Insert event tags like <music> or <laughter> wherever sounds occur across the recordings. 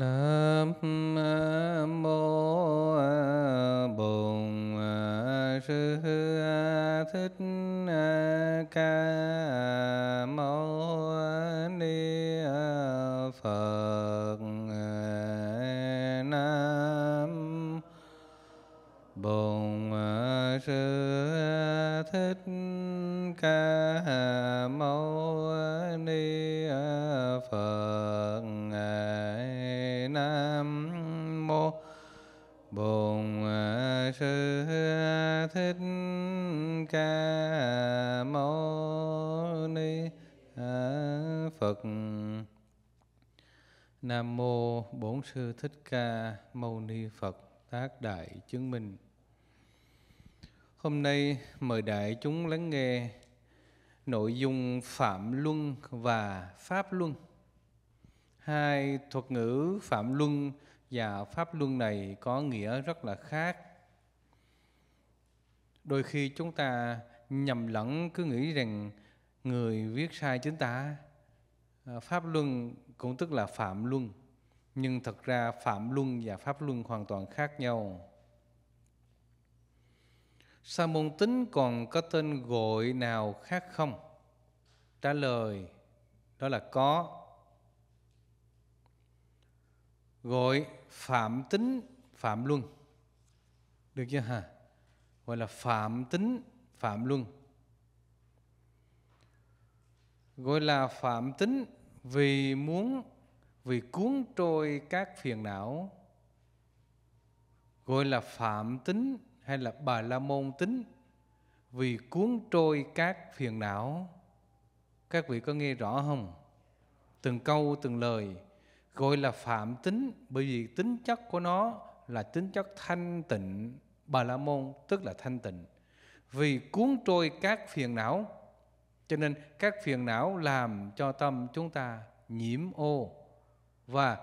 Nam Mô Bổn Sư Thích Ca Mâu Ni Phật Nam Bổn Sư Thích Ca thích ca mâu ni phật nam mô bổn sư thích ca mâu ni phật tác đại chứng minh hôm nay mời đại chúng lắng nghe nội dung phạm luân và pháp luân hai thuật ngữ phạm luân và pháp luân này có nghĩa rất là khác Đôi khi chúng ta nhầm lẫn cứ nghĩ rằng người viết sai chính ta. À, pháp luân cũng tức là phạm luân. Nhưng thật ra phạm luân và pháp luân hoàn toàn khác nhau. Sa môn tính còn có tên gọi nào khác không? Trả lời đó là có. Gọi phạm tính phạm luân. Được chưa hả? gọi là phạm tính phạm luân gọi là phạm tính vì muốn vì cuốn trôi các phiền não gọi là phạm tính hay là bà la môn tính vì cuốn trôi các phiền não các vị có nghe rõ không từng câu từng lời gọi là phạm tính bởi vì tính chất của nó là tính chất thanh tịnh Bà la môn tức là thanh tịnh. Vì cuốn trôi các phiền não, cho nên các phiền não làm cho tâm chúng ta nhiễm ô. Và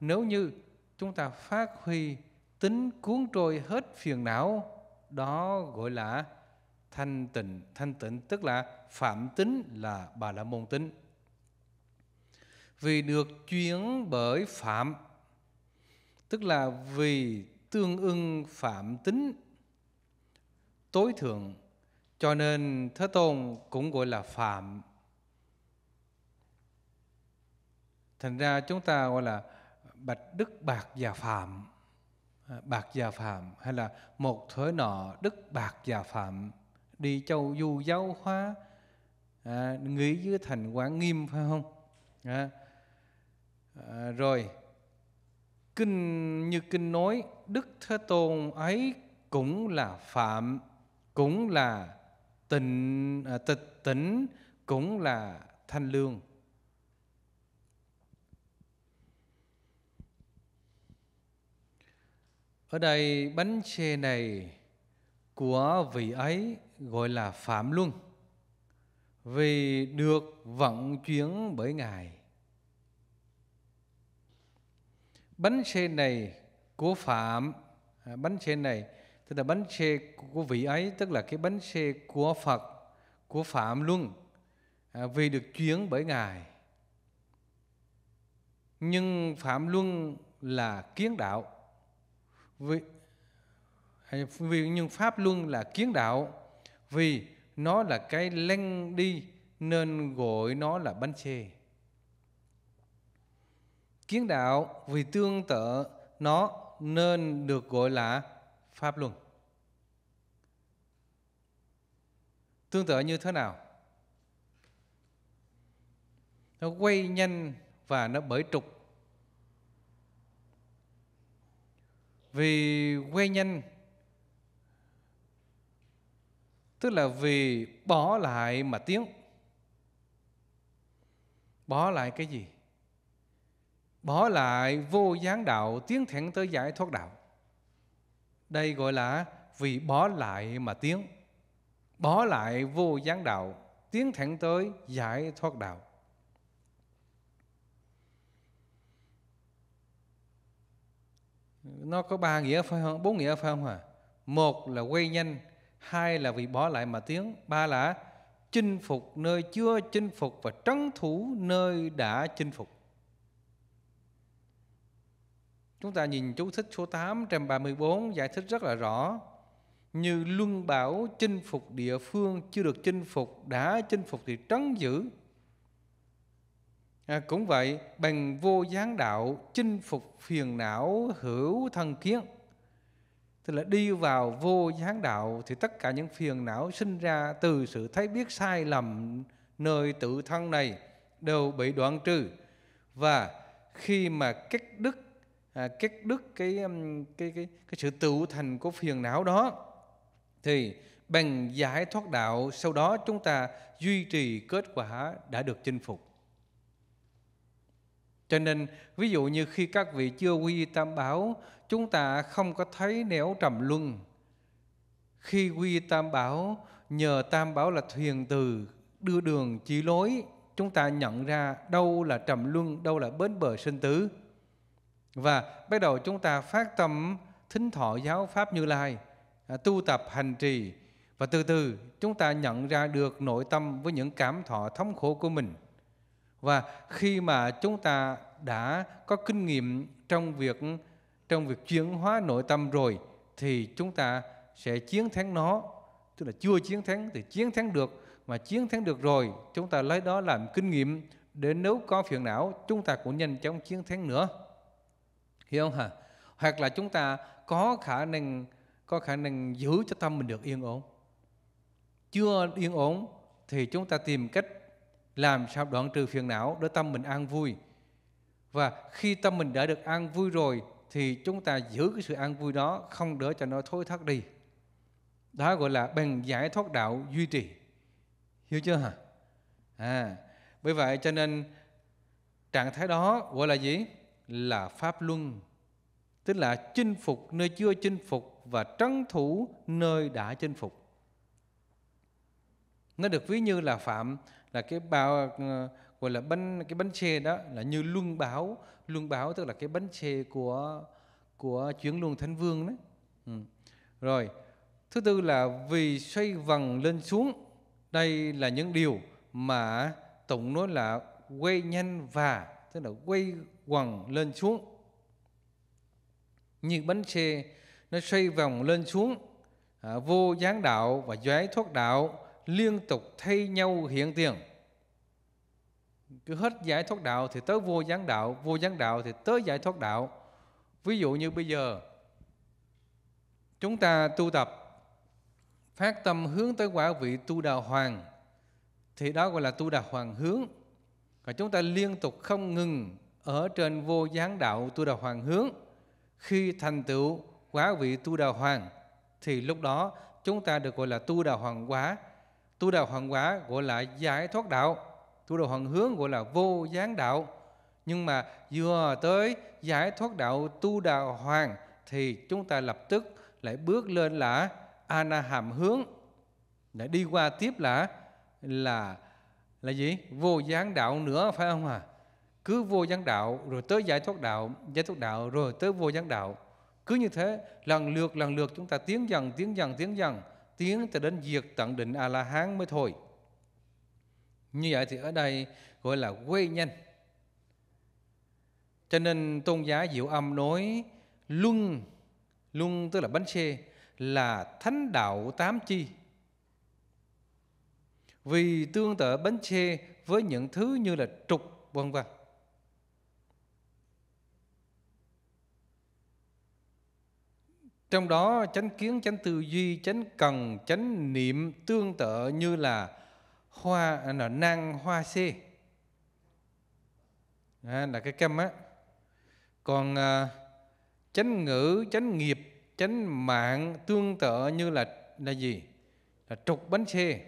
nếu như chúng ta phát huy tính cuốn trôi hết phiền não, đó gọi là thanh tịnh. Thanh tịnh tức là phạm tính là bà la môn tính. Vì được chuyển bởi phạm, tức là vì tương ưng phạm tính tối thượng cho nên thế tôn cũng gọi là phạm thành ra chúng ta gọi là bạch đức bạc và phạm à, bạc và phạm hay là một thuở nọ đức bạc và phạm đi châu du giáo hóa à, nghỉ dưới thành quán nghiêm phải không à, à, rồi kinh như kinh nói đức thế tôn ấy cũng là phạm cũng là tịnh à, tịch tỉnh cũng là thanh lương ở đây bánh xe này của vị ấy gọi là phạm luân vì được vận chuyển bởi ngài bánh xe này của Phạm à, bánh xe này tức là bánh xe của vị ấy tức là cái bánh xe của Phật của Phạm Luân à, vì được chuyển bởi Ngài nhưng Phạm Luân là kiến đạo vì, à, vì nhưng Pháp Luân là kiến đạo vì nó là cái lanh đi nên gọi nó là bánh xe Kiến đạo vì tương tự nó nên được gọi là pháp luân. Tương tự như thế nào? Nó quay nhanh và nó bởi trục. Vì quay nhanh tức là vì bỏ lại mà tiếng Bỏ lại cái gì? bỏ lại vô gián đạo tiến thẳng tới giải thoát đạo đây gọi là vì bỏ lại mà tiến bỏ lại vô gián đạo tiến thẳng tới giải thoát đạo nó có ba nghĩa phải không bốn nghĩa phải không à một là quay nhanh hai là vì bỏ lại mà tiến ba là chinh phục nơi chưa chinh phục và trấn thủ nơi đã chinh phục Chúng ta nhìn chú thích số 8 trên 34 giải thích rất là rõ. Như luân bảo chinh phục địa phương chưa được chinh phục đã chinh phục thì trấn giữ. À, cũng vậy, bằng vô gián đạo chinh phục phiền não hữu thân kiến. Tức là đi vào vô gián đạo thì tất cả những phiền não sinh ra từ sự thấy biết sai lầm nơi tự thân này đều bị đoạn trừ. Và khi mà các đức à, cái đức cái um, cái cái cái sự tự thành của phiền não đó thì bằng giải thoát đạo sau đó chúng ta duy trì kết quả đã được chinh phục cho nên ví dụ như khi các vị chưa quy tam bảo chúng ta không có thấy nẻo trầm luân khi quy tam bảo nhờ tam bảo là thuyền từ đưa đường chỉ lối chúng ta nhận ra đâu là trầm luân đâu là bến bờ sinh tử và bắt đầu chúng ta phát tâm thính thọ giáo Pháp Như Lai, à, tu tập hành trì và từ từ chúng ta nhận ra được nội tâm với những cảm thọ thống khổ của mình. Và khi mà chúng ta đã có kinh nghiệm trong việc trong việc chuyển hóa nội tâm rồi thì chúng ta sẽ chiến thắng nó, tức là chưa chiến thắng thì chiến thắng được mà chiến thắng được rồi, chúng ta lấy đó làm kinh nghiệm để nếu có phiền não chúng ta cũng nhanh chóng chiến thắng nữa hiểu không hả hoặc là chúng ta có khả năng có khả năng giữ cho tâm mình được yên ổn chưa yên ổn thì chúng ta tìm cách làm sao đoạn trừ phiền não để tâm mình an vui và khi tâm mình đã được an vui rồi thì chúng ta giữ cái sự an vui đó không để cho nó thối thắt đi đó gọi là bằng giải thoát đạo duy trì hiểu chưa hả à bởi vậy cho nên trạng thái đó gọi là gì là pháp luân tức là chinh phục nơi chưa chinh phục và trấn thủ nơi đã chinh phục nó được ví như là phạm là cái bao ờ, gọi là bánh cái bánh xe đó là như luân báo luân báo tức là cái bánh xe của của chuyển luân thánh vương đấy ừ. rồi thứ tư là vì xoay vần lên xuống đây là những điều mà tổng nói là quay nhanh và tức là quay quần lên xuống. Như bánh xe nó xoay vòng lên xuống, à, vô gián đạo và giải thoát đạo liên tục thay nhau hiện tiền. Cứ hết giải thoát đạo thì tới vô gián đạo, vô gián đạo thì tới giải thoát đạo. Ví dụ như bây giờ chúng ta tu tập phát tâm hướng tới quả vị tu đà hoàng thì đó gọi là tu đà hoàng hướng và chúng ta liên tục không ngừng ở trên vô gián đạo tu đà hoàng hướng khi thành tựu quá vị tu đà hoàng thì lúc đó chúng ta được gọi là tu đà hoàng quá tu đà hoàng quá gọi là giải thoát đạo tu đà hoàng hướng gọi là vô gián đạo nhưng mà vừa tới giải thoát đạo tu đà hoàng thì chúng ta lập tức lại bước lên là ana hàm hướng để đi qua tiếp là là là gì vô gián đạo nữa phải không à cứ vô gián đạo rồi tới giải thoát đạo giải thoát đạo rồi tới vô gián đạo cứ như thế lần lượt lần lượt chúng ta tiến dần tiến dần tiến dần tiến tới đến diệt tận định a la hán mới thôi như vậy thì ở đây gọi là quê nhanh cho nên tôn giá diệu âm nói luân luân tức là bánh xe là thánh đạo tám chi vì tương tự bánh xe với những thứ như là trục vân vân Trong đó chánh kiến, chánh tư duy, chánh cần, chánh niệm tương tự như là hoa là năng hoa xê. À, là cái kem á. Còn à, chánh ngữ, chánh nghiệp, chánh mạng tương tự như là là gì? Là trục bánh xe.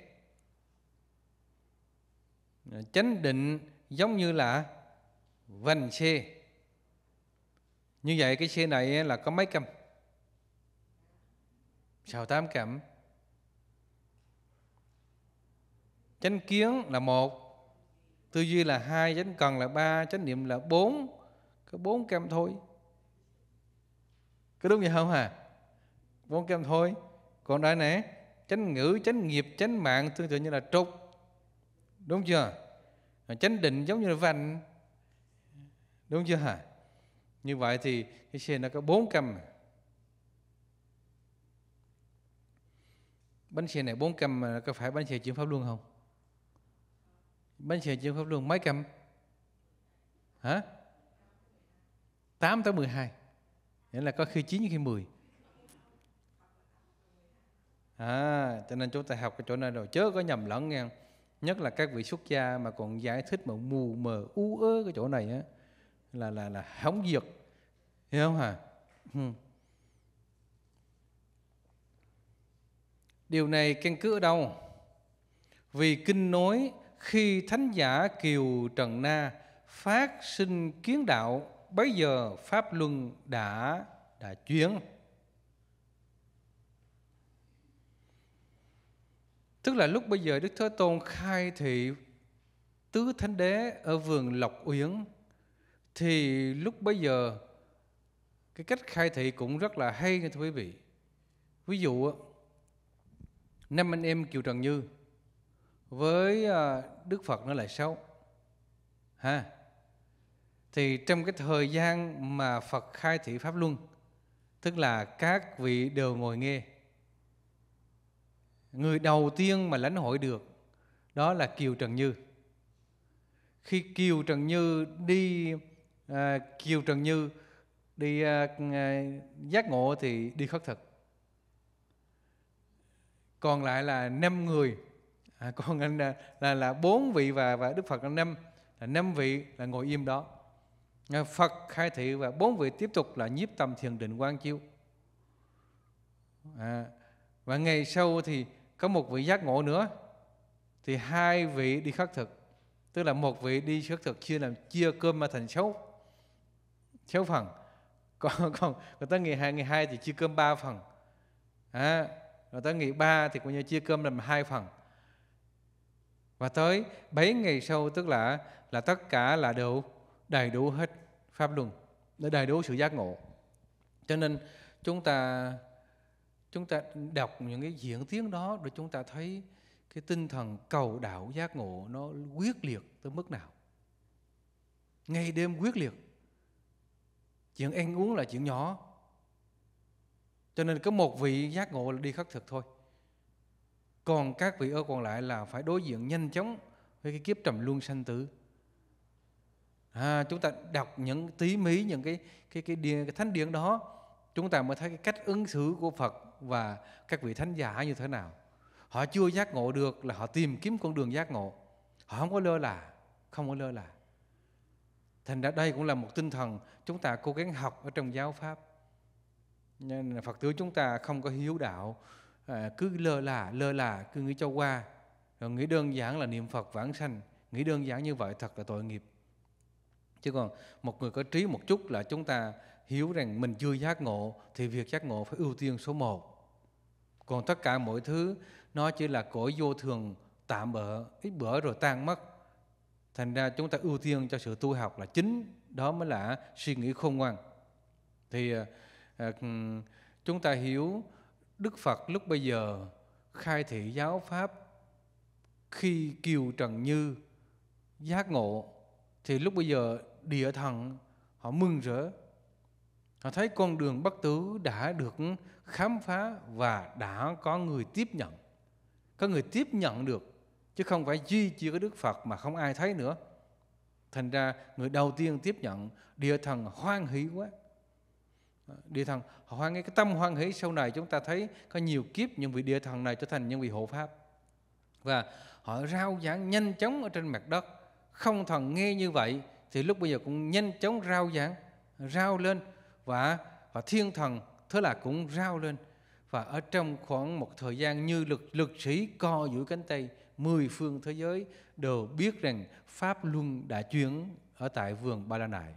À, chánh định giống như là vành xe. Như vậy cái xe này là có mấy cam? Sao tám cảm? Chánh kiến là một, tư duy là hai, chánh cần là ba, chánh niệm là bốn, có bốn cam thôi. Có đúng vậy không hả? À? Bốn cam thôi. Còn đại nè, chánh ngữ, chánh nghiệp, chánh mạng tương tự như là trục. Đúng chưa? Chánh định giống như là vành. Đúng chưa hả? Như vậy thì cái xe nó có bốn cam. bánh xe này bốn cầm mà có phải bánh xe chuyển pháp luôn không bánh xe chuyển pháp luôn mấy cầm hả tám tới mười hai, nghĩa là có khi chín, khi mười. à cho nên chúng ta học cái chỗ này rồi chớ có nhầm lẫn nghe nhất là các vị xuất gia mà còn giải thích mà mù mờ u ớ cái chỗ này á là là là hóng diệt, hiểu không hả à? Điều này căn cứ ở đâu? Vì kinh nói khi thánh giả Kiều Trần Na phát sinh kiến đạo, bấy giờ pháp luân đã đã chuyển. Tức là lúc bây giờ Đức Thế Tôn khai thị tứ thánh đế ở vườn Lộc Uyển thì lúc bây giờ cái cách khai thị cũng rất là hay nha thưa quý vị. Ví dụ năm anh em Kiều Trần Như với à, Đức Phật nó lại sáu ha thì trong cái thời gian mà Phật khai thị pháp luân tức là các vị đều ngồi nghe người đầu tiên mà lãnh hội được đó là Kiều Trần Như khi Kiều Trần Như đi à, Kiều Trần Như đi à, giác ngộ thì đi khất thực còn lại là năm người à, <laughs> còn là là là bốn vị và và Đức Phật là năm là năm vị là ngồi im đó à, Phật khai thị và bốn vị tiếp tục là nhiếp tâm thiền định quan chiếu à, và ngày sau thì có một vị giác ngộ nữa thì hai vị đi khắc thực tức là một vị đi khất thực chia làm chia cơm mà thành sáu sáu phần <laughs> còn còn còn tới ngày hai ngày hai thì chia cơm ba phần à, rồi tới ngày ba thì cũng như chia cơm làm hai phần và tới 7 ngày sau tức là là tất cả là đều đầy đủ hết pháp luân để đầy đủ sự giác ngộ cho nên chúng ta chúng ta đọc những cái diễn tiếng đó để chúng ta thấy cái tinh thần cầu đạo giác ngộ nó quyết liệt tới mức nào ngày đêm quyết liệt chuyện ăn uống là chuyện nhỏ cho nên có một vị giác ngộ là đi khất thực thôi. Còn các vị ở còn lại là phải đối diện nhanh chóng với cái kiếp trầm luân sanh tử. À, chúng ta đọc những tí mí những cái cái cái, điện, cái thánh điển đó chúng ta mới thấy cái cách ứng xử của Phật và các vị thánh giả như thế nào. Họ chưa giác ngộ được là họ tìm kiếm con đường giác ngộ. Họ không có lơ là, không có lơ là. Thành ra đây cũng là một tinh thần chúng ta cố gắng học ở trong giáo pháp nên phật tử chúng ta không có hiếu đạo à, cứ lơ là lơ là cứ nghĩ cho qua rồi nghĩ đơn giản là niệm phật vãng sanh nghĩ đơn giản như vậy thật là tội nghiệp chứ còn một người có trí một chút là chúng ta hiểu rằng mình chưa giác ngộ thì việc giác ngộ phải ưu tiên số một còn tất cả mọi thứ nó chỉ là cõi vô thường tạm bỡ ít bữa rồi tan mất thành ra chúng ta ưu tiên cho sự tu học là chính đó mới là suy nghĩ khôn ngoan thì à, Ờ, ừ, chúng ta hiểu Đức Phật lúc bây giờ khai thị giáo pháp khi Kiều Trần Như giác ngộ thì lúc bây giờ địa thần họ mừng rỡ họ thấy con đường bất tử đã được khám phá và đã có người tiếp nhận có người tiếp nhận được chứ không phải duy chỉ có Đức Phật mà không ai thấy nữa thành ra người đầu tiên tiếp nhận địa thần hoan hỷ quá Địa thần hoan cái tâm hoan hỷ sau này chúng ta thấy có nhiều kiếp những vị địa thần này trở thành những vị hộ pháp và họ rao giảng nhanh chóng ở trên mặt đất không thần nghe như vậy thì lúc bây giờ cũng nhanh chóng rao giảng rao lên và và thiên thần thế là cũng rao lên và ở trong khoảng một thời gian như lực lực sĩ co giữa cánh tay mười phương thế giới đều biết rằng pháp luân đã chuyển ở tại vườn ba la nại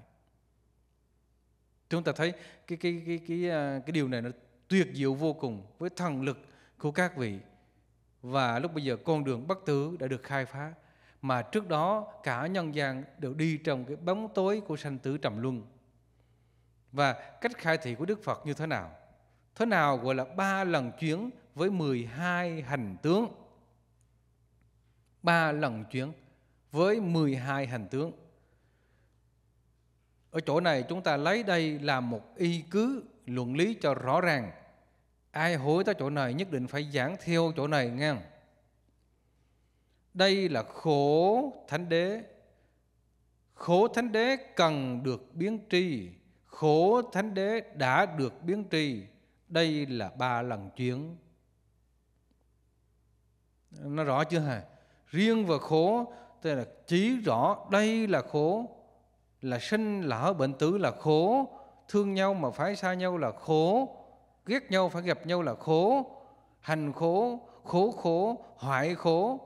chúng ta thấy cái cái cái cái à, cái điều này nó tuyệt diệu vô cùng với thần lực của các vị. Và lúc bây giờ con đường bất tử đã được khai phá mà trước đó cả nhân gian đều đi trong cái bóng tối của sanh tử trầm luân. Và cách khai thị của Đức Phật như thế nào? Thế nào gọi là ba lần chuyến với 12 hành tướng? Ba lần chuyến với 12 hành tướng. Ở chỗ này chúng ta lấy đây làm một y cứ luận lý cho rõ ràng. Ai hối tới chỗ này nhất định phải giảng theo chỗ này nghe. Đây là khổ thánh đế. Khổ thánh đế cần được biến tri. Khổ thánh đế đã được biến tri. Đây là ba lần chuyển. Nó rõ chưa hả? Riêng và khổ tức là chỉ rõ đây là khổ là sinh là bệnh tử là khổ thương nhau mà phải xa nhau là khổ ghét nhau phải gặp nhau là khổ hành khổ khổ khổ hoại khổ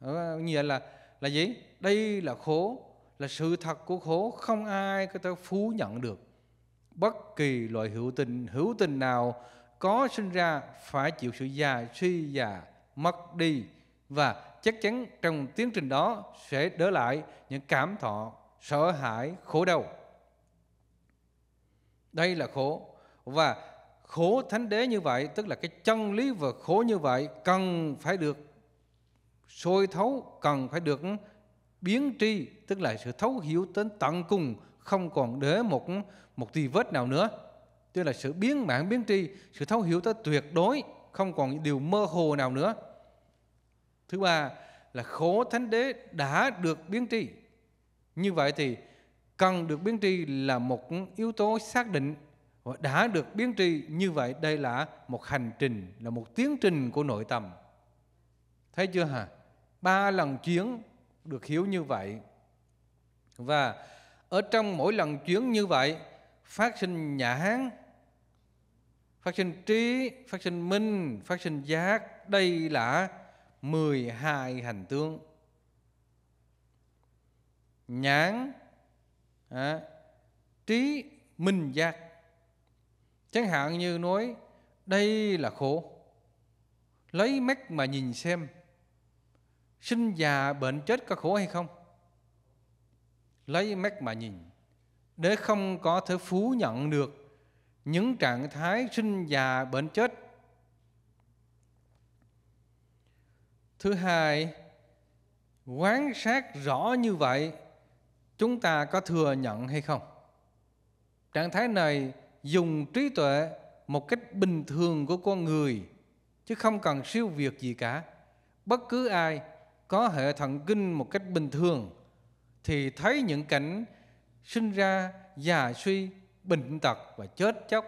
ừ, là là gì đây là khổ là sự thật của khổ không ai có thể phú nhận được bất kỳ loại hữu tình hữu tình nào có sinh ra phải chịu sự già suy già mất đi và chắc chắn trong tiến trình đó sẽ đỡ lại những cảm thọ sợ hãi, khổ đau. Đây là khổ. Và khổ thánh đế như vậy, tức là cái chân lý và khổ như vậy cần phải được sôi thấu, cần phải được ừ, biến tri, tức là sự thấu hiểu đến tận cùng, không còn để một ừ, một tì vết nào nữa. Tức là sự biến mạng biến tri, sự thấu hiểu tới tuyệt đối, không còn những điều mơ hồ nào nữa. Thứ ba là khổ thánh đế đã được biến tri. Như vậy thì cần được biến tri là một yếu tố xác định và đã được biến tri như vậy đây là một hành trình, là một tiến trình của nội tâm. Thấy chưa hả? Ba lần chuyến được hiểu như vậy. Và ở trong mỗi lần chuyến như vậy phát sinh nhã hán, phát sinh trí, phát sinh minh, phát sinh giác. Đây là 12 hành tướng nhãn à, trí minh giác chẳng hạn như nói đây là khổ lấy mắt mà nhìn xem sinh già bệnh chết có khổ hay không lấy mắt mà nhìn để không có thể phú nhận được những trạng thái sinh già bệnh chết thứ hai quán sát rõ như vậy chúng ta có thừa nhận hay không trạng thái này dùng trí tuệ một cách bình thường của con người chứ không cần siêu việt gì cả bất cứ ai có hệ thần kinh một cách bình thường thì thấy những cảnh sinh ra già suy bệnh tật và chết chóc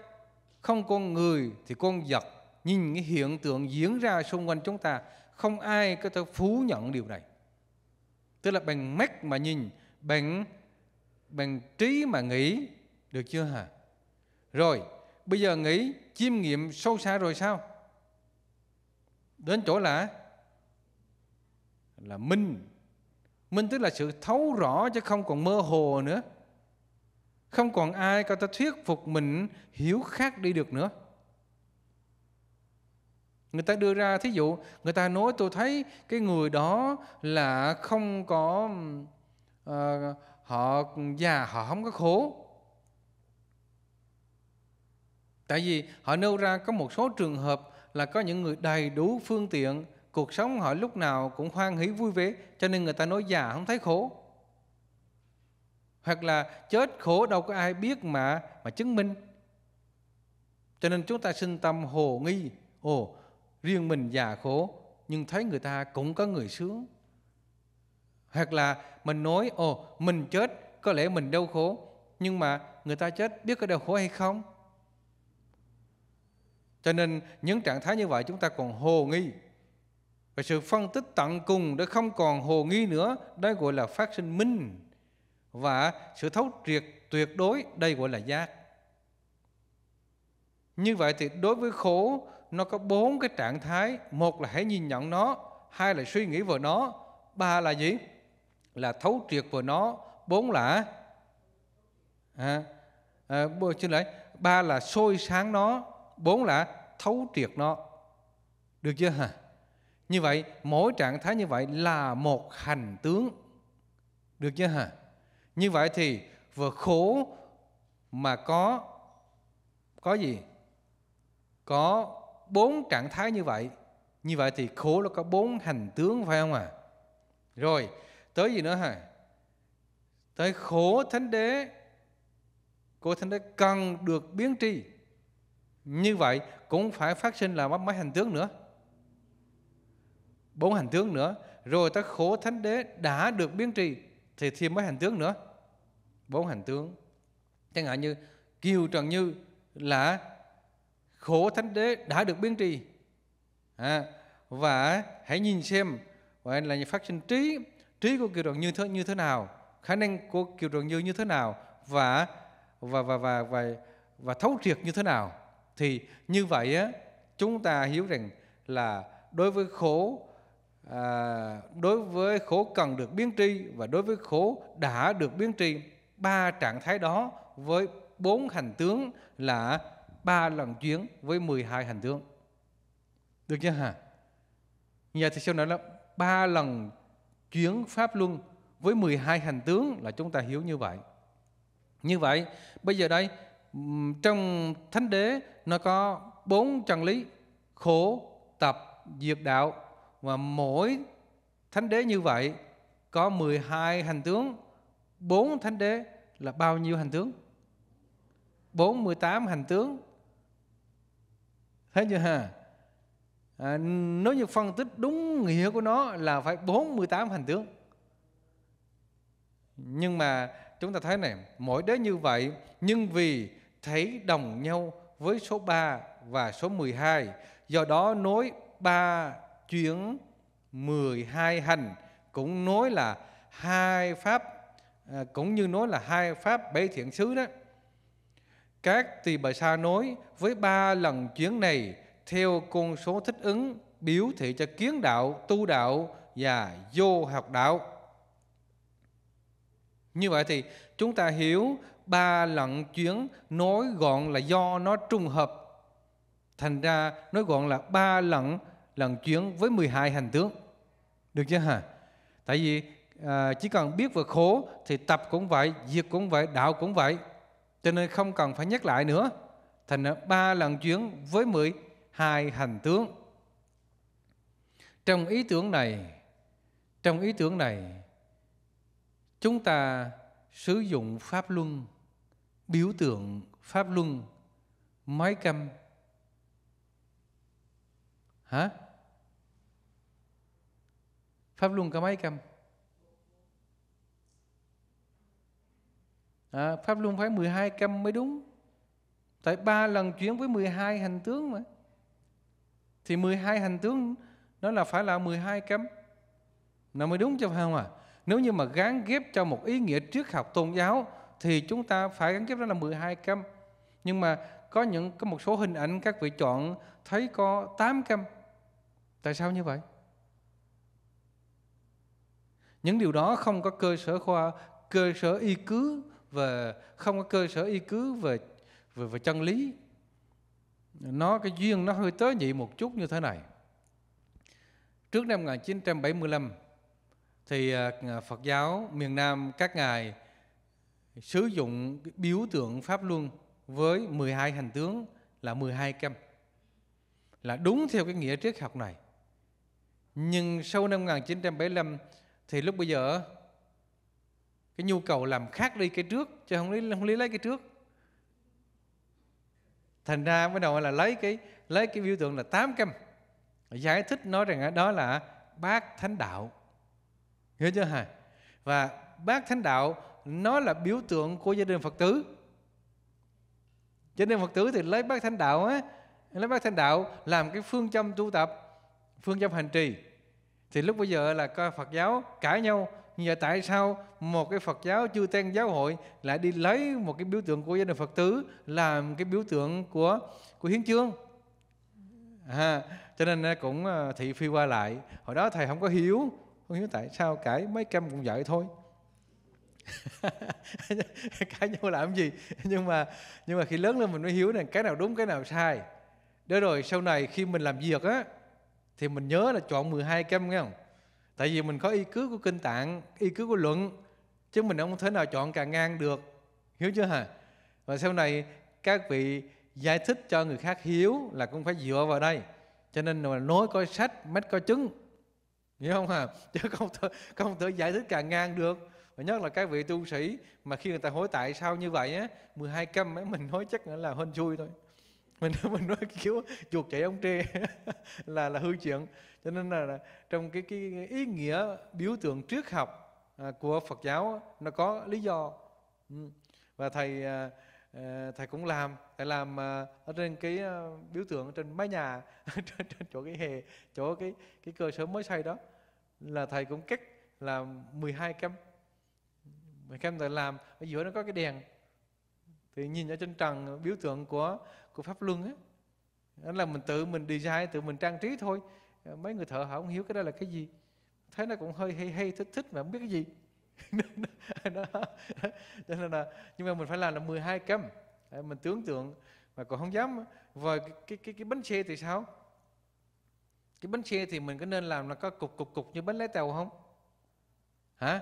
không con người thì con vật nhìn cái hiện tượng diễn ra xung quanh chúng ta không ai có thể phủ nhận điều này tức là bằng mắt mà nhìn bằng bằng trí mà nghĩ được chưa hả? Rồi, bây giờ nghĩ chiêm nghiệm sâu xa rồi sao? Đến chỗ là là minh. Minh tức là sự thấu rõ chứ không còn mơ hồ nữa. Không còn ai có thể thuyết phục mình hiểu khác đi được nữa. Người ta đưa ra thí dụ, người ta nói tôi thấy cái người đó là không có à, họ già họ không có khổ tại vì họ nêu ra có một số trường hợp là có những người đầy đủ phương tiện cuộc sống họ lúc nào cũng hoan hỷ vui vẻ cho nên người ta nói già không thấy khổ hoặc là chết khổ đâu có ai biết mà mà chứng minh cho nên chúng ta sinh tâm hồ nghi ồ riêng mình già khổ nhưng thấy người ta cũng có người sướng hoặc là mình nói ồ mình chết có lẽ mình đau khổ nhưng mà người ta chết biết có đau khổ hay không? Cho nên những trạng thái như vậy chúng ta còn hồ nghi. Và sự phân tích tận cùng đã không còn hồ nghi nữa, đây gọi là phát sinh minh. Và sự thấu triệt tuyệt đối, đây gọi là giác. Như vậy thì đối với khổ, nó có bốn cái trạng thái. Một là hãy nhìn nhận nó, hai là suy nghĩ vào nó, ba là gì? là thấu triệt của nó bốn là à, à, xin lỗi ba là sôi sáng nó bốn là thấu triệt nó được chưa hả như vậy mỗi trạng thái như vậy là một hành tướng được chưa hả như vậy thì vừa khổ mà có có gì có bốn trạng thái như vậy như vậy thì khổ nó có bốn hành tướng phải không ạ à? rồi Tới gì nữa hả? Tới khổ thánh đế. khổ thánh đế cần được biến tri. Như vậy cũng phải phát sinh là mấy hành tướng nữa. Bốn hành tướng nữa. Rồi tới khổ thánh đế đã được biến tri. Thì thêm mấy hành tướng nữa. Bốn hành tướng. Chẳng hạn như Kiều Trần Như là khổ thánh đế đã được biến tri, à, và hãy nhìn xem gọi là phát sinh trí trí của kiều đoàn như thế như thế nào khả năng của kiều đoàn như như thế nào và và và và và và thấu triệt như thế nào thì như vậy á chúng ta hiểu rằng là đối với khổ à, đối với khổ cần được biến tri và đối với khổ đã được biến tri ba trạng thái đó với bốn hành tướng là ba lần chuyến với 12 hành tướng được chưa hả nhà thì sao nói là ba lần chuyển pháp luân với 12 hành tướng là chúng ta hiểu như vậy. Như vậy, bây giờ đây trong thánh đế nó có bốn chân lý khổ, tập, diệt đạo và mỗi thánh đế như vậy có 12 hành tướng, bốn thánh đế là bao nhiêu hành tướng? 48 hành tướng. Hết chưa ha? à, nếu như phân tích đúng nghĩa của nó là phải 48 hành tướng nhưng mà chúng ta thấy này mỗi đế như vậy nhưng vì thấy đồng nhau với số 3 và số 12 do đó nối ba chuyến 12 hành cũng nối là hai pháp à, cũng như nói là hai pháp bảy thiện xứ đó các tỳ bà sa nói với ba lần chuyến này theo con số thích ứng biểu thị cho kiến đạo, tu đạo và vô học đạo. Như vậy thì chúng ta hiểu ba lận chuyến nói gọn là do nó trùng hợp. Thành ra nói gọn là ba lận lần chuyến với 12 hành tướng. Được chưa hả? Tại vì à, chỉ cần biết về khổ thì tập cũng vậy, diệt cũng vậy, đạo cũng vậy. Cho nên không cần phải nhắc lại nữa. Thành ra ba lần chuyến với 10 hai hành tướng. Trong ý tưởng này, trong ý tưởng này, chúng ta sử dụng pháp luân, biểu tượng pháp luân, máy câm. Hả? Pháp luân có máy câm? À, Pháp luân phải 12 câm mới đúng. Tại ba lần chuyển với 12 hành tướng mà thì 12 hành tướng nó là phải là 12 cấm nó mới đúng chứ phải không à nếu như mà gán ghép cho một ý nghĩa triết học tôn giáo thì chúng ta phải gắn ghép đó là 12 cấm nhưng mà có những có một số hình ảnh các vị chọn thấy có 8 cấm tại sao như vậy những điều đó không có cơ sở khoa cơ sở y cứ và không có cơ sở y cứ về về, về chân lý nó cái duyên nó hơi tới nhị một chút như thế này trước năm 1975 thì à, à, Phật giáo miền Nam các ngài sử dụng biểu tượng Pháp Luân với 12 hành tướng là 12 kem là đúng theo cái nghĩa triết học này. Nhưng sau năm 1975 thì lúc bây giờ cái nhu cầu làm khác đi cái trước chứ không lấy không lấy lấy cái trước thành ra bắt đầu là lấy cái lấy cái biểu tượng là tám câm giải thích nói rằng đó là bát thánh đạo hiểu chưa hả và bát thánh đạo nó là biểu tượng của gia đình phật tử gia đình phật tử thì lấy bát thánh đạo á lấy bát thánh đạo làm cái phương châm tu tập phương châm hành trì thì lúc bây giờ là coi phật giáo cãi nhau giờ tại sao một cái Phật giáo chư Tên giáo hội lại đi lấy một cái biểu tượng của gia đình Phật tử làm cái biểu tượng của của hiến chương? À, cho nên à, cũng à, thị phi qua lại. Hồi đó thầy không có hiểu, không hiểu tại sao cãi mấy trăm cũng vậy thôi. <laughs> cãi nhau làm gì nhưng mà nhưng mà khi lớn lên mình mới hiểu rằng cái nào đúng cái nào sai đó rồi sau này khi mình làm việc á thì mình nhớ là chọn 12 kem nghe không tại vì mình có y cứ của kinh tạng y cứ của luận chứ mình không thể nào chọn càng ngang được hiểu chưa hả và sau này các vị giải thích cho người khác hiểu là cũng phải dựa vào đây cho nên là nói coi sách mách coi chứng hiểu không hả <laughs> chứ không thể, không thể giải thích càng ngang được và nhất là các vị tu sĩ mà khi người ta hỏi tại sao như vậy á 12 câm ấy mình nói chắc là hên chui thôi mình <laughs> mình nói kiểu chuột chạy ông tre <laughs> là là hư chuyện cho nên là trong cái cái ý nghĩa biểu tượng trước học à, của Phật giáo nó có lý do ừ. và thầy à, à, thầy cũng làm thầy làm ở trên cái biểu tượng trên mái nhà <laughs> trên, chỗ cái hè chỗ cái cái cơ sở mới xây đó là thầy cũng cắt là 12 kem mười kem thầy làm ở giữa nó có cái đèn thì nhìn ở trên trần biểu tượng của của pháp luân ấy đó là mình tự mình design tự mình trang trí thôi Ờ, mấy người thợ họ không hiểu cái đó là cái gì thấy nó cũng hơi hay hay thích thích mà không biết cái gì đó. <laughs> cho nên là nhưng mà mình phải làm là 12 câm ờ, mình tưởng tượng mà còn không dám và cái cái cái, cái bánh xe thì sao cái bánh xe thì mình có nên làm là có cục cục cục như bánh lái tàu không hả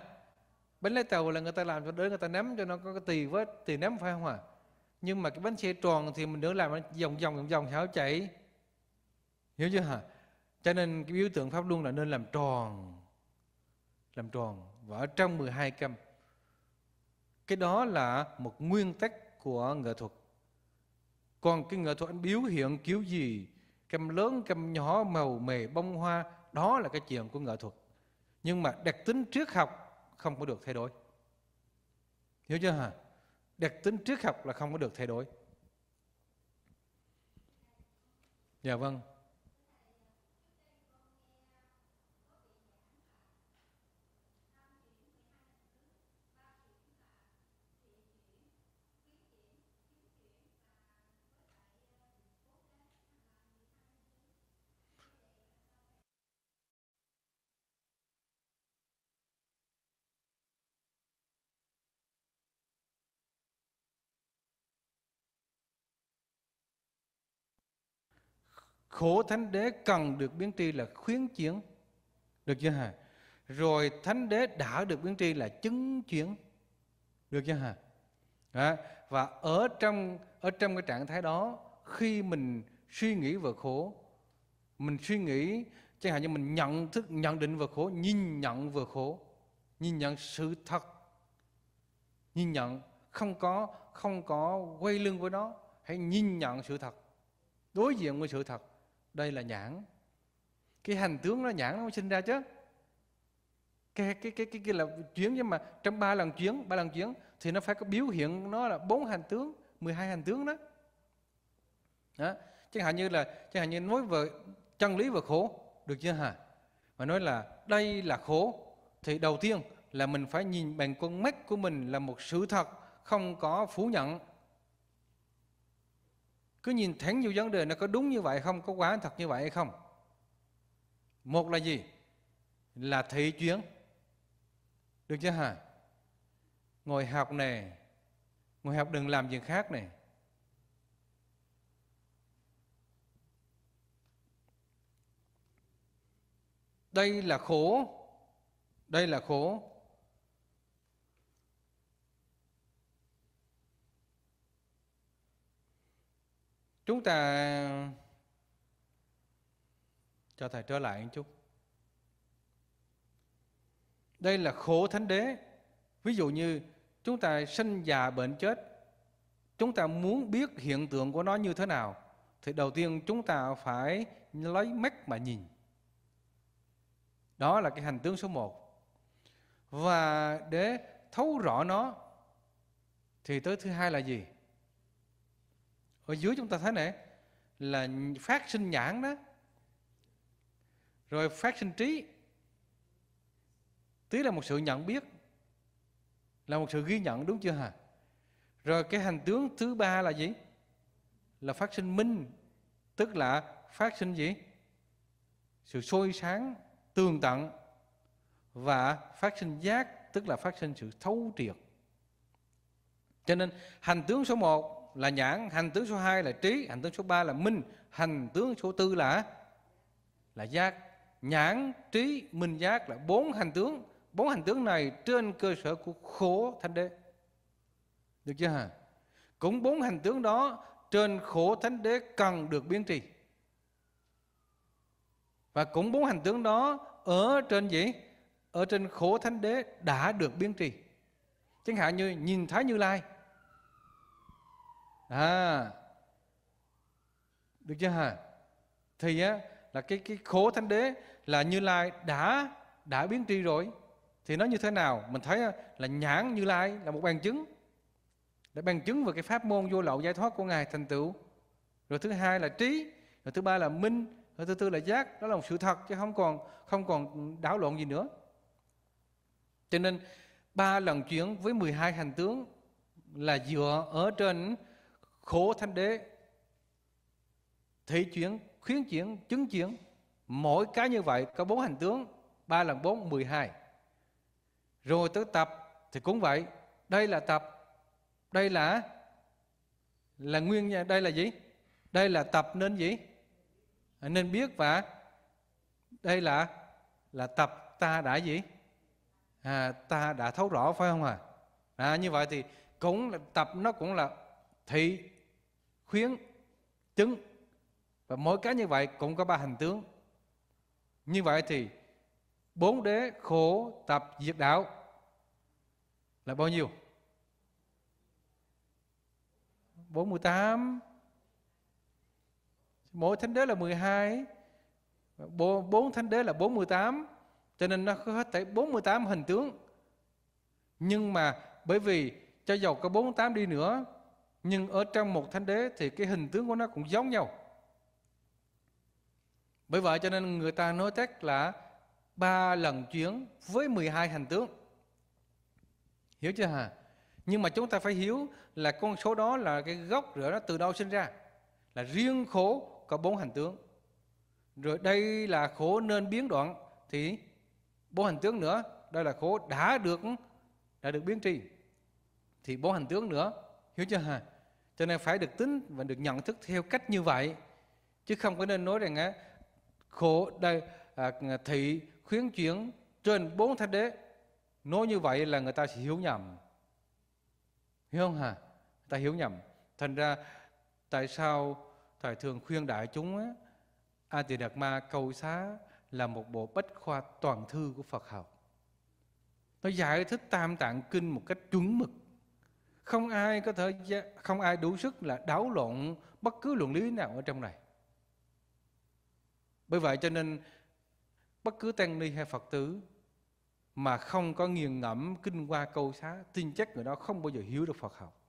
bánh lái tàu là người ta làm cho đến người ta nắm cho nó có cái tì vết tì nắm phải không à nhưng mà cái bánh xe tròn thì mình đỡ làm nó vòng vòng vòng vòng sao chạy hiểu chưa hả cho nên cái biểu tượng Pháp Luân là nên làm tròn, làm tròn và ở trong 12 câm. Cái đó là một nguyên tắc của nghệ thuật. Còn cái nghệ thuật anh biểu hiện kiểu gì, câm lớn, câm nhỏ, màu mề, bông hoa, đó là cái chuyện của nghệ thuật. Nhưng mà đặc tính trước học không có được thay đổi. Hiểu chưa hả? Đặc tính trước học là không có được thay đổi. Dạ vâng. khổ thánh đế cần được biến tri là khuyến chuyển được chưa hả rồi thánh đế đã được biến tri là chứng chuyển được chưa hả đó. và ở trong ở trong cái trạng thái đó khi mình suy nghĩ về khổ mình suy nghĩ chẳng hạn như mình nhận thức nhận định về khổ nhìn nhận về khổ nhìn nhận sự thật nhìn nhận không có không có quay lưng với nó hãy nhìn nhận sự thật đối diện với sự thật đây là nhãn cái hành tướng nó nhãn nó mới sinh ra chứ cái cái cái cái, cái là chuyến nhưng mà trong ba lần chuyến ba lần chuyến thì nó phải có biểu hiện nó là bốn hành tướng 12 hành tướng đó đó chẳng hạn như là chẳng hạn như nói về chân lý và khổ được chưa hả mà nói là đây là khổ thì đầu tiên là mình phải nhìn bằng con mắt của mình là một sự thật không có phủ nhận cứ nhìn thẳng vô vấn đề nó có đúng như vậy không có quá thật như vậy hay không một là gì là thị chuyến được chưa hả ngồi học này ngồi học đừng làm việc khác này đây là khổ đây là khổ Chúng ta cho Thầy trở lại một chút. Đây là khổ thánh đế. Ví dụ như chúng ta sinh già bệnh chết, chúng ta muốn biết hiện tượng của nó như thế nào, thì đầu tiên chúng ta phải lấy mắt mà nhìn. Đó là cái hành tướng số một Và để thấu rõ nó, thì tới thứ hai là gì? ở dưới chúng ta thấy này là phát sinh nhãn đó rồi phát sinh trí tí là một sự nhận biết là một sự ghi nhận đúng chưa hả rồi cái hành tướng thứ ba là gì là phát sinh minh tức là phát sinh gì sự sôi sáng tường tận và phát sinh giác tức là phát sinh sự thấu triệt cho nên hành tướng số 1 là nhãn, hành tướng số 2 là trí, hành tướng số 3 là minh, hành tướng số 4 là là giác. Nhãn, trí, minh giác là bốn hành tướng. Bốn hành tướng này trên cơ sở của khổ thánh đế. Được chưa hả? Cũng bốn hành tướng đó trên khổ thánh đế cần được biến trì. Và cũng bốn hành tướng đó ở trên gì? Ở trên khổ thánh đế đã được biến trì. Chẳng hạn như nhìn Thái Như Lai à được chưa hả thì á là cái cái khổ thánh đế là như lai đã đã biến tri rồi thì nó như thế nào mình thấy là nhãn như lai là một bằng chứng để bằng chứng về cái pháp môn vô lậu giải thoát của ngài thành tựu rồi thứ hai là trí rồi thứ ba là minh rồi thứ tư là giác đó là một sự thật chứ không còn không còn đảo lộn gì nữa cho nên ba lần chuyển với 12 hành tướng là dựa ở trên khổ thanh đế thị chuyển khuyến chuyển chứng chuyển mỗi cái như vậy có bốn hành tướng ba lần bốn mười hai rồi tới tập thì cũng vậy đây là tập đây là là nguyên đây là gì đây là tập nên gì nên biết và đây là là tập ta đã gì à, ta đã thấu rõ phải không à, à như vậy thì cũng là tập nó cũng là thị khuyến, chứng. Và mỗi cái như vậy cũng có ba hành tướng. Như vậy thì bốn đế khổ tập diệt đạo là bao nhiêu? 48 Mỗi thánh đế là 12 bốn thánh đế là 48 Cho nên nó có hết thể 48 hình tướng Nhưng mà bởi vì cho dầu có 48 đi nữa nhưng ở trong một thánh đế thì cái hình tướng của nó cũng giống nhau bởi vậy cho nên người ta nói cách là ba lần chuyển với 12 hành tướng hiểu chưa hả nhưng mà chúng ta phải hiểu là con số đó là cái gốc rễ nó từ đâu sinh ra là riêng khổ có bốn hành tướng rồi đây là khổ nên biến đoạn thì bốn hành tướng nữa đây là khổ đã được đã được biến tri thì bốn hành tướng nữa hiểu chưa hả cho nên phải được tính và được nhận thức theo cách như vậy chứ không có nên nói rằng á khổ đây à, thị khuyến chuyển trên bốn thánh đế nói như vậy là người ta sẽ hiểu nhầm hiểu không hả người ta hiểu nhầm thành ra tại sao thầy thường khuyên đại chúng á a tỳ đạt ma cầu xá là một bộ bách khoa toàn thư của phật học nó giải thích tam tạng kinh một cách chuẩn mực không ai có thể không ai đủ sức là đảo lộn bất cứ luận lý nào ở trong này bởi vậy cho nên bất cứ tăng ni hay phật tử mà không có nghiền ngẫm kinh qua câu xá tin chắc người đó không bao giờ hiểu được phật học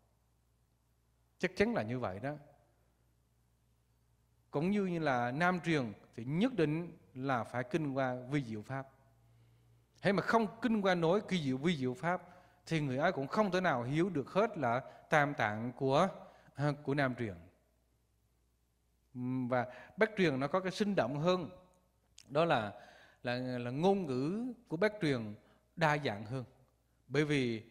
chắc chắn là như vậy đó cũng như như là nam truyền thì nhất định là phải kinh qua vi diệu pháp hay mà không kinh qua nói kỳ diệu vi diệu pháp thì người ấy cũng không thể nào hiểu được hết là tam tạng của ờ, của nam truyền và bác truyền nó có cái sinh động hơn đó là là là ngôn ngữ của bác truyền đa dạng hơn bởi vì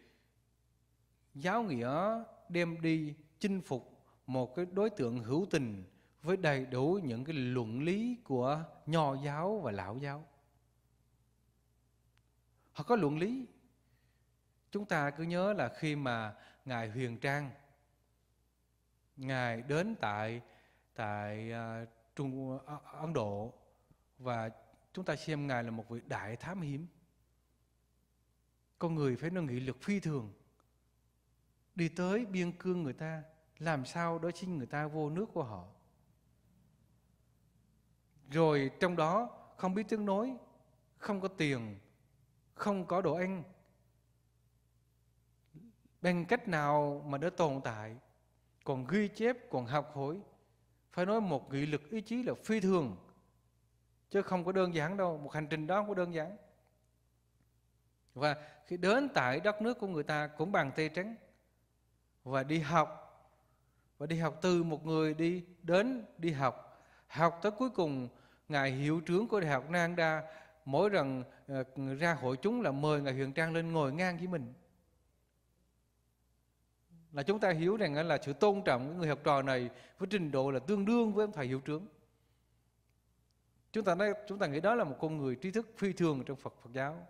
giáo nghĩa đem đi chinh phục một cái đối tượng hữu tình với đầy đủ những cái luận lý của nho giáo và lão giáo họ có luận lý Chúng ta cứ nhớ là khi mà Ngài Huyền Trang Ngài đến tại tại uh, Trung uh, Ấn Độ và chúng ta xem Ngài là một vị đại thám hiểm. Con người phải nâng nghị lực phi thường. Đi tới biên cương người ta, làm sao đối xin người ta vô nước của họ. Rồi trong đó không biết tiếng nói, không có tiền, không có đồ ăn, bằng cách nào mà nó tồn tại còn ghi chép còn học hỏi phải nói một nghị lực ý chí là phi thường chứ không có đơn giản đâu một hành trình đó không có đơn giản và khi đến tại đất nước của người ta cũng bằng tay trắng và đi học và đi học từ một người đi đến đi học học tới cuối cùng ngài hiệu trưởng của đại học Nanda mỗi lần ờ, ra hội chúng là mời ngài Huyền Trang lên ngồi ngang với mình là chúng ta hiểu rằng là sự tôn trọng của người học trò này với trình độ là tương đương với ông thầy hiệu trưởng chúng ta nói chúng ta nghĩ đó là một con người trí thức phi thường trong Phật Phật giáo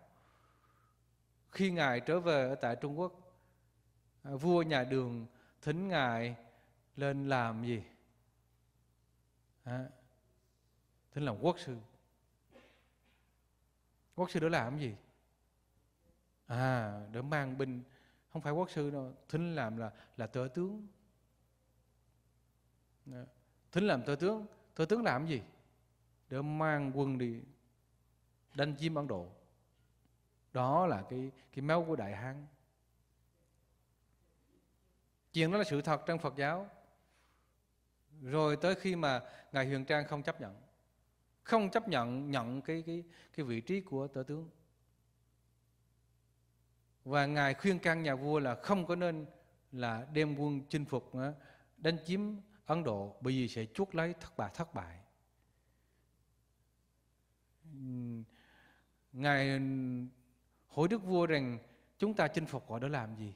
khi ngài trở về ở tại Trung Quốc à, vua nhà Đường thỉnh ngài lên làm gì à, thỉnh làm quốc sư quốc sư đó làm gì à để mang binh không phải quốc sư đâu thính làm là là tớ tướng thính làm tớ tướng tớ tướng làm gì để mang quân đi đánh chiếm ấn độ đó là cái cái máu của đại hán chuyện đó là sự thật trong phật giáo rồi tới khi mà ngài huyền trang không chấp nhận không chấp nhận nhận cái cái cái vị trí của tớ tướng và ngài khuyên can nhà vua là không có nên là đem quân chinh phục ờ, đánh chiếm Ấn Độ bởi vì sẽ chuốc lấy thất bại thất bại. Ngài hỏi Đức vua rằng chúng ta chinh phục họ để làm gì?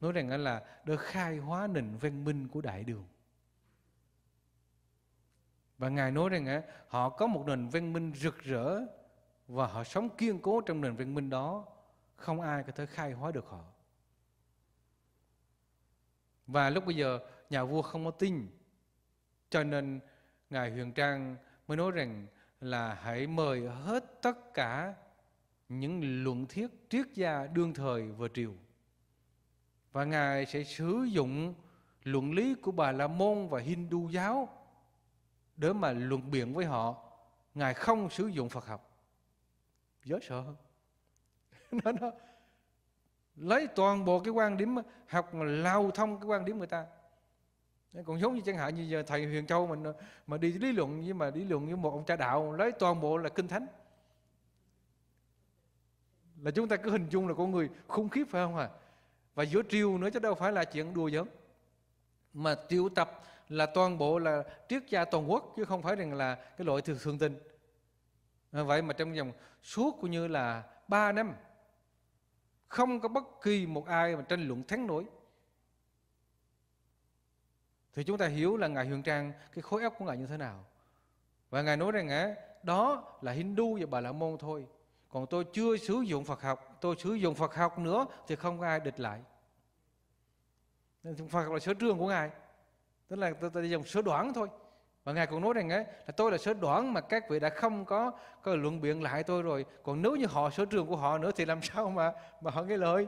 Nói rằng là để khai hóa nền văn minh của đại đường. Và Ngài nói rằng họ có một nền văn minh rực rỡ và họ sống kiên cố trong nền văn minh đó không ai có thể khai hóa được họ. Và lúc bây giờ nhà vua không có tin, cho nên Ngài Huyền Trang mới nói rằng là hãy mời hết tất cả những luận thiết triết gia đương thời vừa triều. Và Ngài sẽ sử dụng luận lý của Bà La Môn và Hindu giáo để mà luận biện với họ. Ngài không sử dụng Phật học. Giới sợ hơn <laughs> nó, nó lấy toàn bộ cái quan điểm học mà lao thông cái quan điểm người ta còn giống như chẳng hạn như giờ thầy Huyền Châu mình mà đi lý luận với mà lý luận với một ông cha đạo lấy toàn bộ là kinh thánh là chúng ta cứ hình dung là con người khủng khiếp phải không à và giữa triều nữa chứ đâu phải là chuyện đùa giỡn mà triệu tập là toàn bộ là triết gia toàn quốc chứ không phải rằng là cái loại thường thường tình vậy mà trong vòng suốt cũng như là 3 năm không có bất kỳ một ai mà tranh luận thắng nổi thì chúng ta hiểu là ngài Huyền Trang cái khối óc của ngài như thế nào và ngài nói rằng á đó là Hindu và Bà La Môn thôi còn tôi chưa sử dụng Phật học tôi sử dụng Phật học nữa thì không có ai địch lại Phật học là sở trường của ngài tức là tôi dòng sở đoán thôi và Ngài cũng nói rằng ấy, là tôi là sở đoán mà các vị đã không có, có luận biện lại tôi rồi. Còn nếu như họ sở trường của họ nữa thì làm sao mà mà họ nghe lời?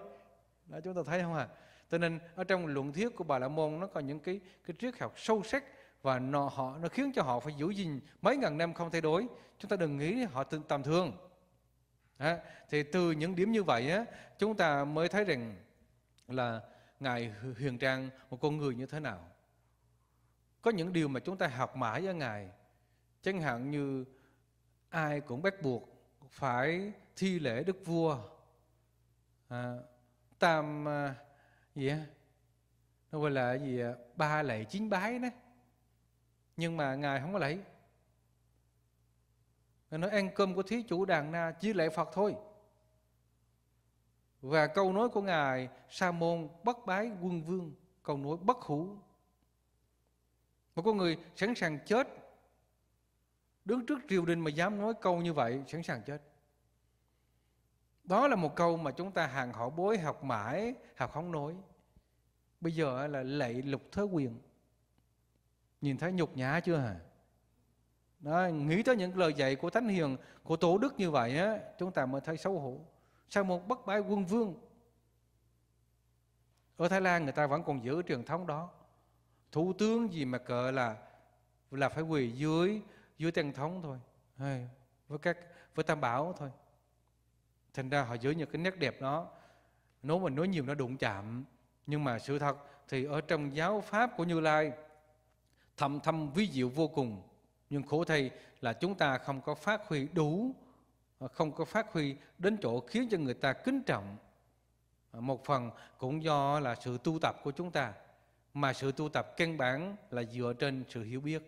Đó, chúng ta thấy không à? Cho nên ở trong luận thuyết của Bà La Môn nó có những cái cái triết học sâu sắc và nó họ nó khiến cho họ phải giữ gìn mấy ngàn năm không thay đổi. Chúng ta đừng nghĩ họ tầm thường. À, thì từ những điểm như vậy á, chúng ta mới thấy rằng là Ngài Huyền Trang một con người như thế nào. Có những điều mà chúng ta học mãi với Ngài, chẳng hạn như ai cũng bắt buộc phải thi lễ đức vua à, tam à, gì á nó gọi là gì à, ba lễ chín bái đó nhưng mà ngài không có lạy ngài nói ăn cơm của thí chủ đàn na chỉ lễ phật thôi và câu nói của ngài sa môn bất bái quân vương câu nói bất hủ mà con người sẵn sàng chết Đứng trước triều đình mà dám nói câu như vậy Sẵn sàng chết Đó là một câu mà chúng ta hàng họ bối Học mãi, học không nói Bây giờ là lệ lục thế quyền Nhìn thấy nhục nhã chưa hả? Đó, nghĩ tới những lời dạy của Thánh Hiền, của Tổ Đức như vậy á, chúng ta mới thấy xấu hổ. Sao một bất bại quân vương? Ở Thái Lan người ta vẫn còn giữ truyền thống đó thủ tướng gì mà cỡ là là phải quỳ dưới dưới tăng thống thôi với các với tam bảo thôi thành ra họ giữ những cái nét đẹp đó nếu mà nói nhiều nó đụng chạm nhưng mà sự thật thì ở trong giáo pháp của như lai thầm thâm ví diệu vô cùng nhưng khổ thay là chúng ta không có phát huy đủ không có phát huy đến chỗ khiến cho người ta kính trọng một phần cũng do là sự tu tập của chúng ta mà sự tu tập căn bản là dựa trên sự hiểu biết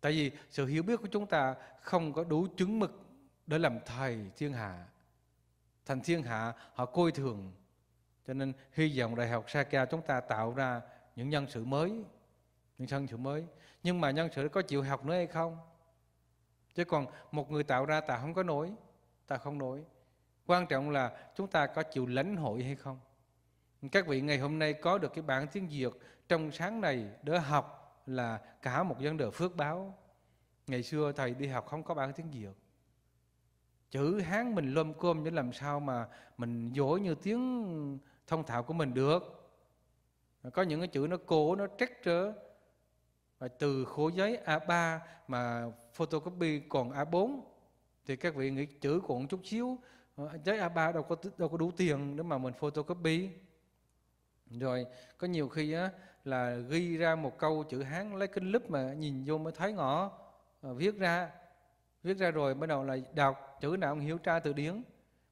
tại vì sự hiểu biết của chúng ta không có đủ chứng mực để làm thầy thiên hạ thành thiên hạ họ coi thường cho nên hy vọng đại học Saka chúng ta tạo ra những nhân sự mới những nhân sự mới nhưng mà nhân sự có chịu học nữa hay không chứ còn một người tạo ra ta không có nổi ta không nổi quan trọng là chúng ta có chịu lãnh hội hay không các vị ngày hôm nay có được cái bản tiếng Việt trong sáng này để học là cả một vấn đề phước báo. Ngày xưa thầy đi học không có bản tiếng Việt. Chữ Hán mình lôm côm để làm sao mà mình giỏi như tiếng thông thạo của mình được. Có những cái chữ nó cổ, nó trắc trở Và từ khổ giấy A3 mà photocopy còn A4 thì các vị nghĩ chữ còn chút xíu ờ, giấy A3 đâu có đâu có đủ tiền để mà mình photocopy rồi có nhiều khi á, là ghi ra một câu chữ hán lấy kinh lúp mà nhìn vô mới thấy ngõ ờ, viết ra viết ra rồi bắt đầu là đọc chữ nào không hiểu tra từ điển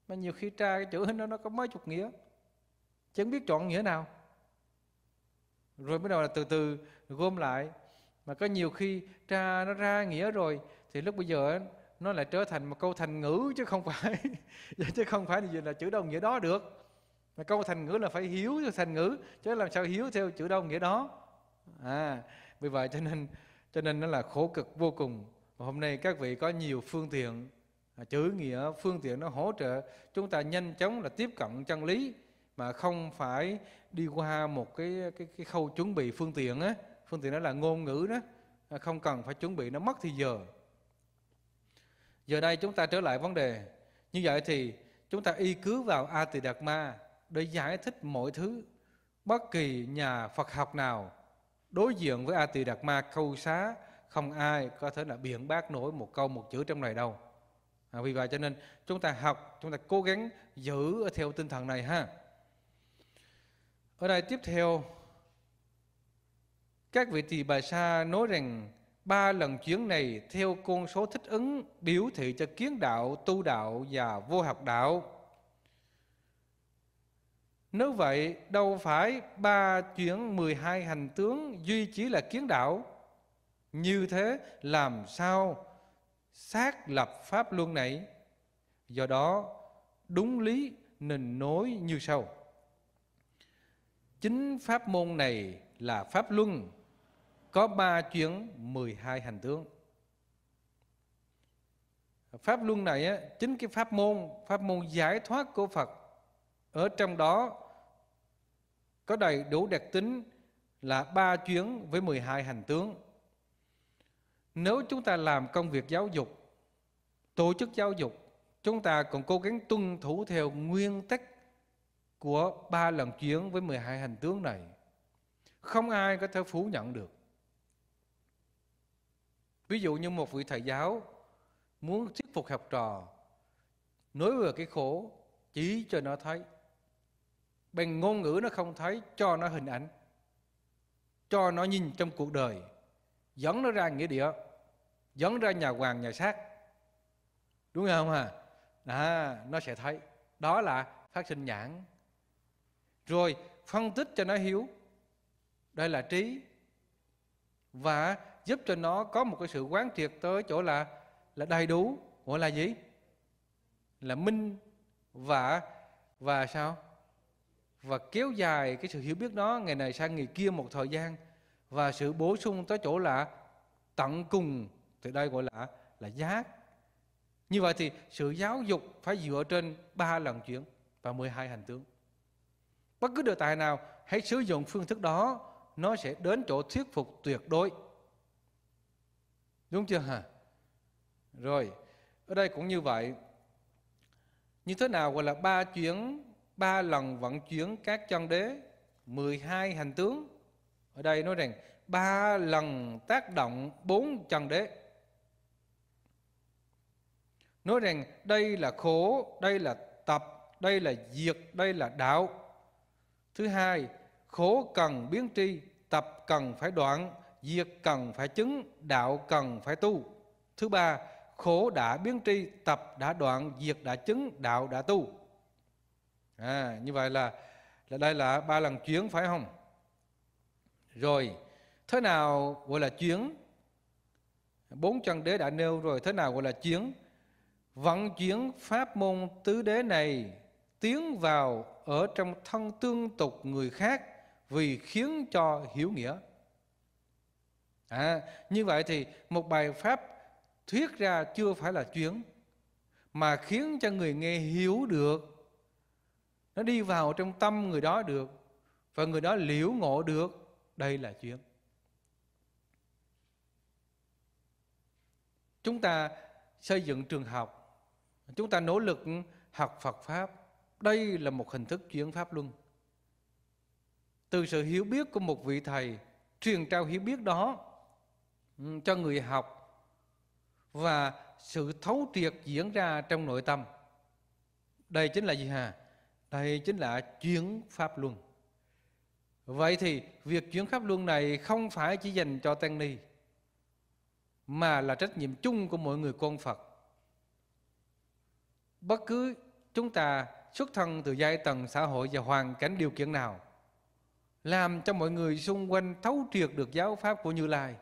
mà nhiều khi tra cái chữ nó nó có mấy chục nghĩa chứ biết chọn nghĩa nào rồi bắt đầu là từ từ gom lại mà có nhiều khi tra nó ra nghĩa rồi thì lúc bây giờ nó lại trở thành một câu thành ngữ chứ không phải <laughs> chứ không phải là chữ đồng nghĩa đó được mà câu thành ngữ là phải hiếu theo thành ngữ chứ làm sao hiếu theo chữ đâu nghĩa đó à vì vậy cho nên cho nên nó là khổ cực vô cùng và hôm nay các vị có nhiều phương tiện à, chữ nghĩa phương tiện nó hỗ trợ chúng ta nhanh chóng là tiếp cận chân lý mà không phải đi qua một cái cái, cái khâu chuẩn bị phương tiện á phương tiện đó là ngôn ngữ đó à, không cần phải chuẩn bị nó mất thì giờ giờ đây chúng ta trở lại vấn đề như vậy thì chúng ta y cứ vào a tỳ đạt ma để giải thích mọi thứ. Bất kỳ nhà Phật học nào đối diện với A Tỳ Đạt Ma câu xá không ai có thể là biện bác nổi một câu một chữ trong này đâu. À, vì vậy cho nên chúng ta học, chúng ta cố gắng giữ theo tinh thần này ha. Ở đây tiếp theo, các vị tỳ bà sa nói rằng ba lần chuyến này theo con số thích ứng biểu thị cho kiến đạo, tu đạo và vô học đạo nếu vậy, đâu phải ba chuyển 12 hành tướng duy chỉ là kiến đạo. Như thế làm sao xác lập pháp luân này? Do đó, đúng lý nên nối như sau. Chính pháp môn này là pháp luân có ba chuyển 12 hành tướng. Pháp luân này chính cái pháp môn, pháp môn giải thoát của Phật ở trong đó có đầy đủ đặc tính là ba chuyến với 12 hành tướng. Nếu chúng ta làm công việc giáo dục, tổ chức giáo dục, chúng ta còn cố gắng tuân thủ theo nguyên tắc của ba lần chuyến với 12 hành tướng này. Không ai có thể phủ nhận được. Ví dụ như một vị thầy giáo muốn thuyết phục học trò, nói vừa cái khổ, chỉ cho nó thấy – bằng ngôn ngữ nó không thấy cho nó hình ảnh cho nó nhìn trong cuộc đời dẫn nó ra nghĩa địa dẫn ra nhà hoàng nhà sát đúng không hả à, nó sẽ thấy đó là phát sinh nhãn rồi phân tích cho nó hiểu đây là trí và giúp cho nó có một cái sự quán triệt tới chỗ là là đầy đủ gọi là gì là minh và và sao và kéo dài cái sự hiểu biết đó ngày này sang ngày kia một thời gian và sự bổ sung tới chỗ là tận cùng thì đây gọi là là giác như vậy thì sự giáo dục phải dựa trên ba lần chuyển và 12 hành tướng bất cứ đề tài nào hãy sử dụng phương thức đó nó sẽ đến chỗ thuyết phục tuyệt đối đúng chưa hả rồi ở đây cũng như vậy như thế nào gọi là ba chuyến ba lần vận chuyển các chân đế 12 hành tướng ở đây nói rằng ba lần tác động bốn chân đế nói rằng đây là khổ đây là tập đây là diệt đây là đạo thứ hai khổ cần biến tri tập cần phải đoạn diệt cần phải chứng đạo cần phải tu thứ ba khổ đã biến tri tập đã đoạn diệt đã chứng đạo đã tu à, như vậy là, là đây là ba lần chuyến phải không rồi thế nào gọi là chuyến bốn chân đế đã nêu rồi thế nào gọi là chuyến vận chuyển pháp môn tứ đế này tiến vào ở trong thân tương tục người khác vì khiến cho hiểu nghĩa à, như vậy thì một bài pháp thuyết ra chưa phải là chuyến mà khiến cho người nghe hiểu được nó đi vào trong tâm người đó được và người đó liễu ngộ được đây là chuyện chúng ta xây dựng trường học chúng ta nỗ lực học phật pháp đây là một hình thức chuyển pháp luân từ sự hiểu biết của một vị thầy truyền trao hiểu biết đó ừ, cho người học và sự thấu triệt diễn ra trong nội tâm đây chính là gì hà đây chính là chuyến pháp luân. Vậy thì việc chuyển pháp luân này không phải chỉ dành cho Tăng Ni mà là trách nhiệm chung của mọi người con Phật. Bất cứ chúng ta xuất thân từ giai tầng xã hội và hoàn cảnh điều kiện nào làm cho mọi người xung quanh thấu triệt được giáo pháp của Như Lai.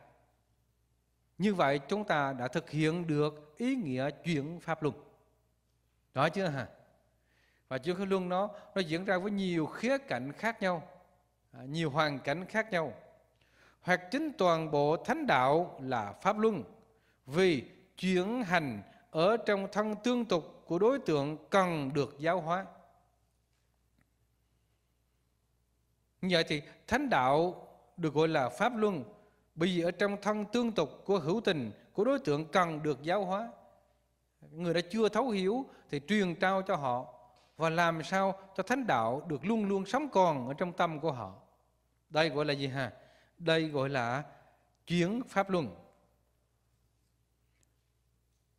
Như vậy chúng ta đã thực hiện được ý nghĩa chuyển pháp luân. Đó chưa hả? và chương khứ luân nó nó diễn ra với nhiều khía cạnh khác nhau à, nhiều hoàn cảnh khác nhau hoặc chính toàn bộ thánh đạo là pháp luân vì chuyển hành ở trong thân tương tục của đối tượng cần được giáo hóa như vậy thì thánh đạo được gọi là pháp luân bởi vì ở trong thân tương tục của hữu tình của đối tượng cần được giáo hóa người đã chưa thấu hiểu thì truyền trao cho họ và làm sao cho thánh đạo được luôn luôn sống còn ở trong tâm của họ. Đây gọi là gì hả? Đây gọi là chuyển pháp luân.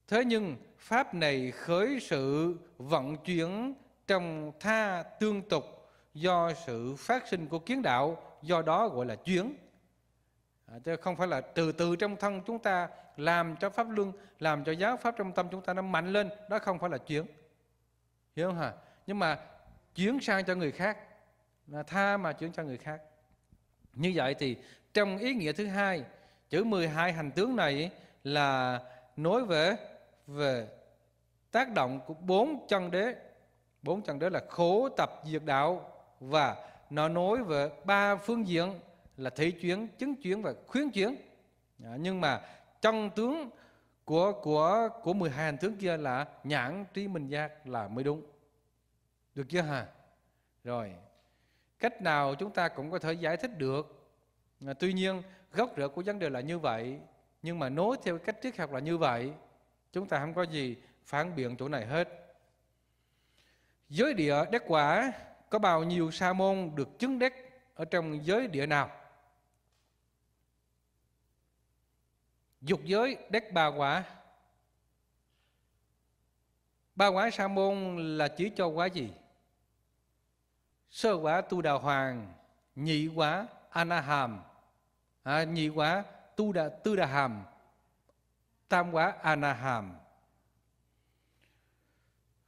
Thế nhưng pháp này khởi sự vận chuyển trong tha tương tục do sự phát sinh của kiến đạo, do đó gọi là chuyển. À, chứ không phải là từ từ trong thân chúng ta làm cho pháp luân, làm cho giáo pháp trong tâm chúng ta nó mạnh lên, đó không phải là chuyển. Hiểu không hả? nhưng mà chuyển sang cho người khác là tha mà chuyển cho người khác như vậy thì trong ý nghĩa thứ hai chữ 12 hành tướng này là nói về về tác động của bốn chân đế bốn chân đế là khổ tập diệt đạo và nó nói về ba phương diện là thị chuyển chứng chuyển và khuyến chuyển dạ, nhưng mà chân tướng của của của 12 hành tướng kia là nhãn trí minh giác là mới đúng được chưa hả? Rồi, cách nào chúng ta cũng có thể giải thích được. À, tuy nhiên, gốc rễ của vấn đề là như vậy, nhưng mà nối theo cách triết học là như vậy, chúng ta không có gì phản biện chỗ này hết. Giới địa đất quả có bao nhiêu sa môn được chứng đắc ở trong giới địa nào? Dục giới đất ba quả. Ba quả sa môn là chỉ cho quả gì? sơ quả tu đà hoàng nhị quả anaham à, nhị quả tu đà tư đà hàm tam quả anaham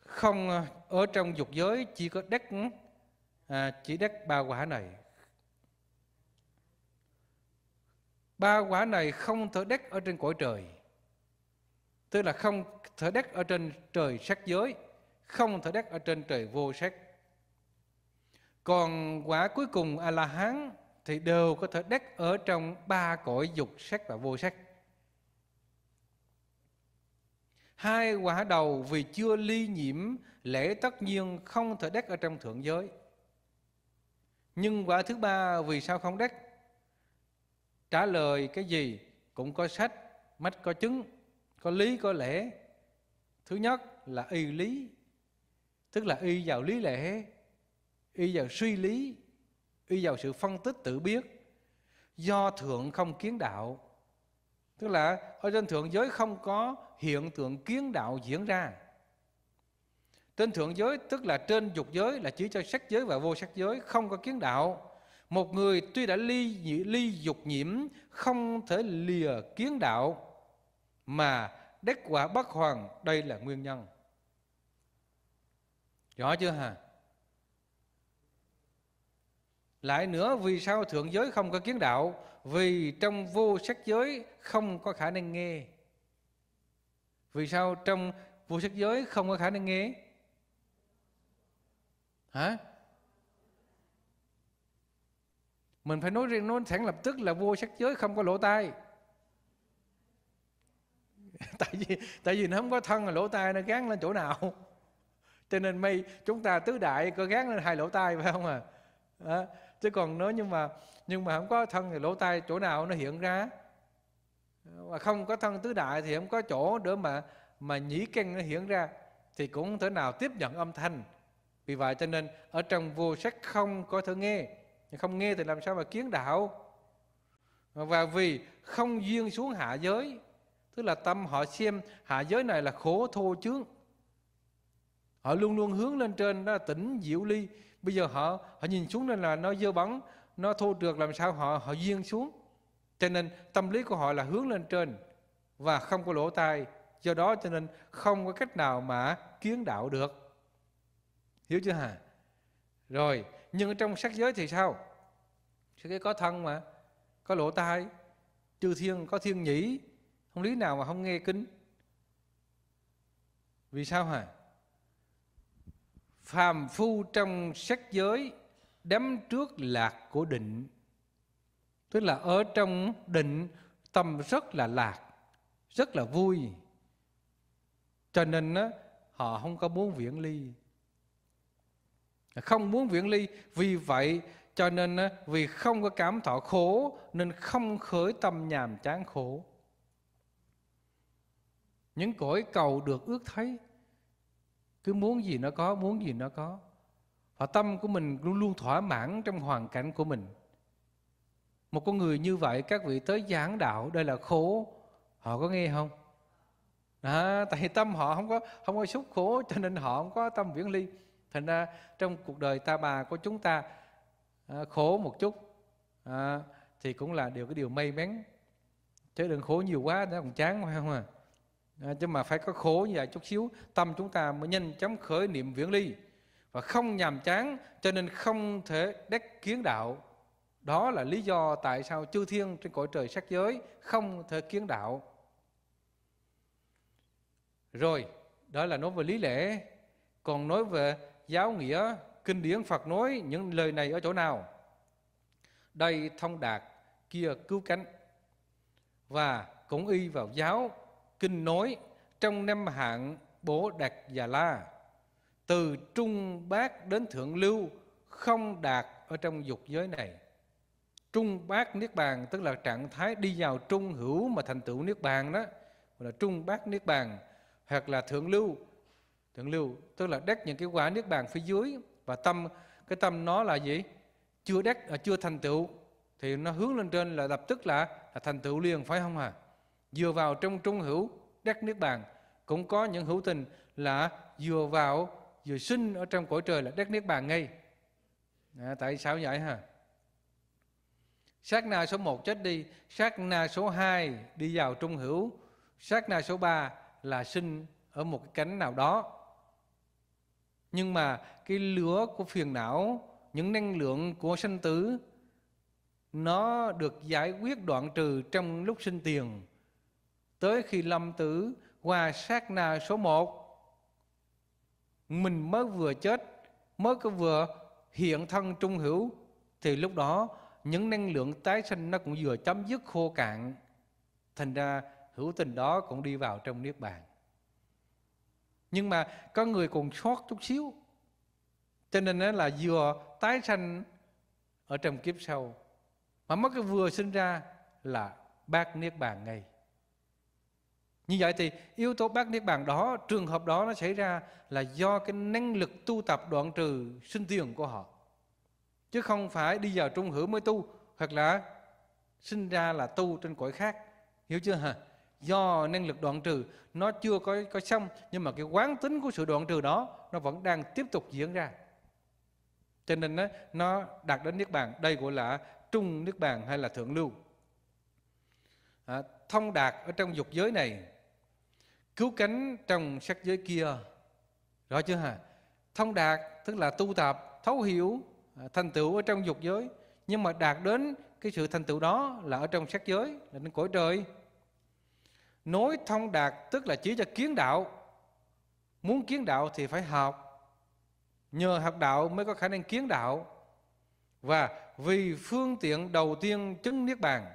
không ờ, ở trong dục giới chỉ có đất ừ, à, chỉ đất ba quả này ba quả này không thở đất ở trên cõi trời tức là không thở đất ở trên trời sắc giới không thở đất ở trên trời vô sắc còn quả cuối cùng A-la-hán thì đều có thể đắc ở trong ba cõi dục sắc và vô sắc. Hai quả đầu vì chưa ly nhiễm lễ tất nhiên không thể đắc ở trong thượng giới. Nhưng quả thứ ba vì sao không đắc? Trả lời cái gì cũng có sách, mắt có chứng, có lý có lẽ. Thứ nhất là y lý, tức là y vào lý lẽ y vào suy lý y vào sự phân tích tự biết do thượng không kiến đạo tức là ở trên thượng giới không có hiện tượng kiến đạo diễn ra trên thượng giới tức là trên dục giới là chỉ cho sắc giới và vô sắc giới không có kiến đạo một người tuy đã ly ly dục nhiễm không thể lìa kiến đạo mà đắc quả bất hoàn đây là nguyên nhân rõ chưa hả lại nữa vì sao thượng giới không có kiến đạo? Vì trong vô sắc giới không có khả năng nghe. Vì sao trong vô sắc giới không có khả năng nghe? Hả? Mình phải nói riêng nói thẳng lập tức là vô sắc giới không có lỗ tai. <laughs> tại vì tại vì nó không có thân là lỗ tai nó gắn lên chỗ nào. <laughs> Cho nên mây chúng ta tứ đại có gắn lên hai lỗ tai phải không à? Đó chứ còn nếu nhưng mà nhưng mà không có thân thì lỗ tai chỗ nào nó hiện ra và không có thân tứ đại thì không có chỗ để mà mà nhĩ căn nó hiện ra thì cũng không thể nào tiếp nhận âm thanh vì vậy cho nên ở trong vô sắc không có thể nghe không nghe thì làm sao mà kiến đạo và vì không duyên xuống hạ giới tức là tâm họ xem hạ giới này là khổ thô chướng họ luôn luôn hướng lên trên đó là tỉnh diệu ly bây giờ họ họ nhìn xuống nên là nó dơ bẩn nó thô trượt làm sao họ họ duyên xuống cho nên tâm lý của họ là hướng lên trên và không có lỗ tai do đó cho nên không có cách nào mà kiến đạo được hiểu chưa hả rồi nhưng trong sắc giới thì sao sắc có thân mà có lỗ tai chư thiên có thiên nhĩ không lý nào mà không nghe kính vì sao hả phàm phu trong sắc giới đắm trước lạc của định tức là ở trong định tâm rất là lạc rất là vui cho nên đó, họ không có muốn viễn ly không muốn viễn ly vì vậy cho nên đó, vì không có cảm thọ khổ nên không khởi tâm nhàm chán khổ những cõi cầu được ước thấy cứ muốn gì nó có muốn gì nó có và tâm của mình luôn luôn thỏa mãn trong hoàn cảnh của mình một con người như vậy các vị tới giảng đạo đây là khổ họ có nghe không đó, tại tâm họ không có không có xúc khổ cho nên họ không có tâm viễn ly thành ra trong cuộc đời ta bà của chúng ta à, khổ một chút à, thì cũng là điều cái điều may mắn chứ đừng khổ nhiều quá nó còn chán phải không à à, chứ mà phải có khổ như vậy chút xíu tâm chúng ta mới nhanh chóng khởi niệm viễn ly và không nhàm chán cho nên không thể đắc kiến đạo đó là lý do tại sao chư thiên trên cõi trời sắc giới không thể kiến đạo rồi đó là nói về lý lẽ còn nói về giáo nghĩa kinh điển phật nói những lời này ở chỗ nào đây thông đạt kia cứu cánh và cũng y vào giáo kinh nói trong năm hạng Bố Đạt Già La từ trung bát đến thượng lưu không đạt ở trong dục giới này. Trung bát niết bàn tức là trạng thái đi vào trung hữu mà thành tựu niết bàn đó, gọi là trung bát niết bàn hoặc là thượng lưu. Thượng lưu tức là đắc những cái quả niết bàn phía dưới và tâm cái tâm nó là gì? Chưa đắc à, chưa thành tựu thì nó hướng lên trên là lập tức là, là thành tựu liền phải không à? dựa vào trong trung hữu đất nước bàn cũng có những hữu tình là dựa vào dựa sinh ở trong cõi trời là đất nước bàn ngay à, tại sao vậy hả sát na số 1 chết đi sát na số 2 đi vào trung hữu sát na số 3 là sinh ở một cái cánh nào đó nhưng mà cái lửa của phiền não những năng lượng của sanh tử nó được giải quyết đoạn trừ trong lúc sinh tiền Tới khi lâm tử qua sát na số 1 Mình mới vừa chết Mới có vừa hiện thân trung hữu Thì lúc đó những năng lượng tái sinh nó cũng vừa chấm dứt khô cạn Thành ra hữu tình đó cũng đi vào trong Niết Bàn Nhưng mà có người còn sót chút xíu Cho nên là vừa tái sanh ở trong kiếp sau Mà mới cái vừa sinh ra là bác Niết Bàn ngay như vậy thì yếu tố bát niết bàn đó, trường hợp đó nó xảy ra là do cái năng lực tu tập đoạn trừ sinh tiền của họ. Chứ không phải đi vào trung hữu mới tu, hoặc là sinh ra là tu trên cõi khác. Hiểu chưa hả? Do năng lực đoạn trừ nó chưa có có xong, nhưng mà cái quán tính của sự đoạn trừ đó nó vẫn đang tiếp tục diễn ra. Cho nên nó nó đạt đến niết bàn, đây gọi là trung niết bàn hay là thượng lưu. À, thông đạt ở trong dục giới này cứu cánh trong sắc giới kia rõ chưa hả thông đạt tức là tu tập thấu hiểu à, thành tựu ở trong dục giới nhưng mà đạt đến cái sự thành tựu đó là ở trong sắc giới là đến cõi trời nối thông đạt tức là chỉ cho kiến đạo muốn kiến đạo thì phải học nhờ học đạo mới có khả năng kiến đạo và vì phương tiện đầu tiên chứng niết bàn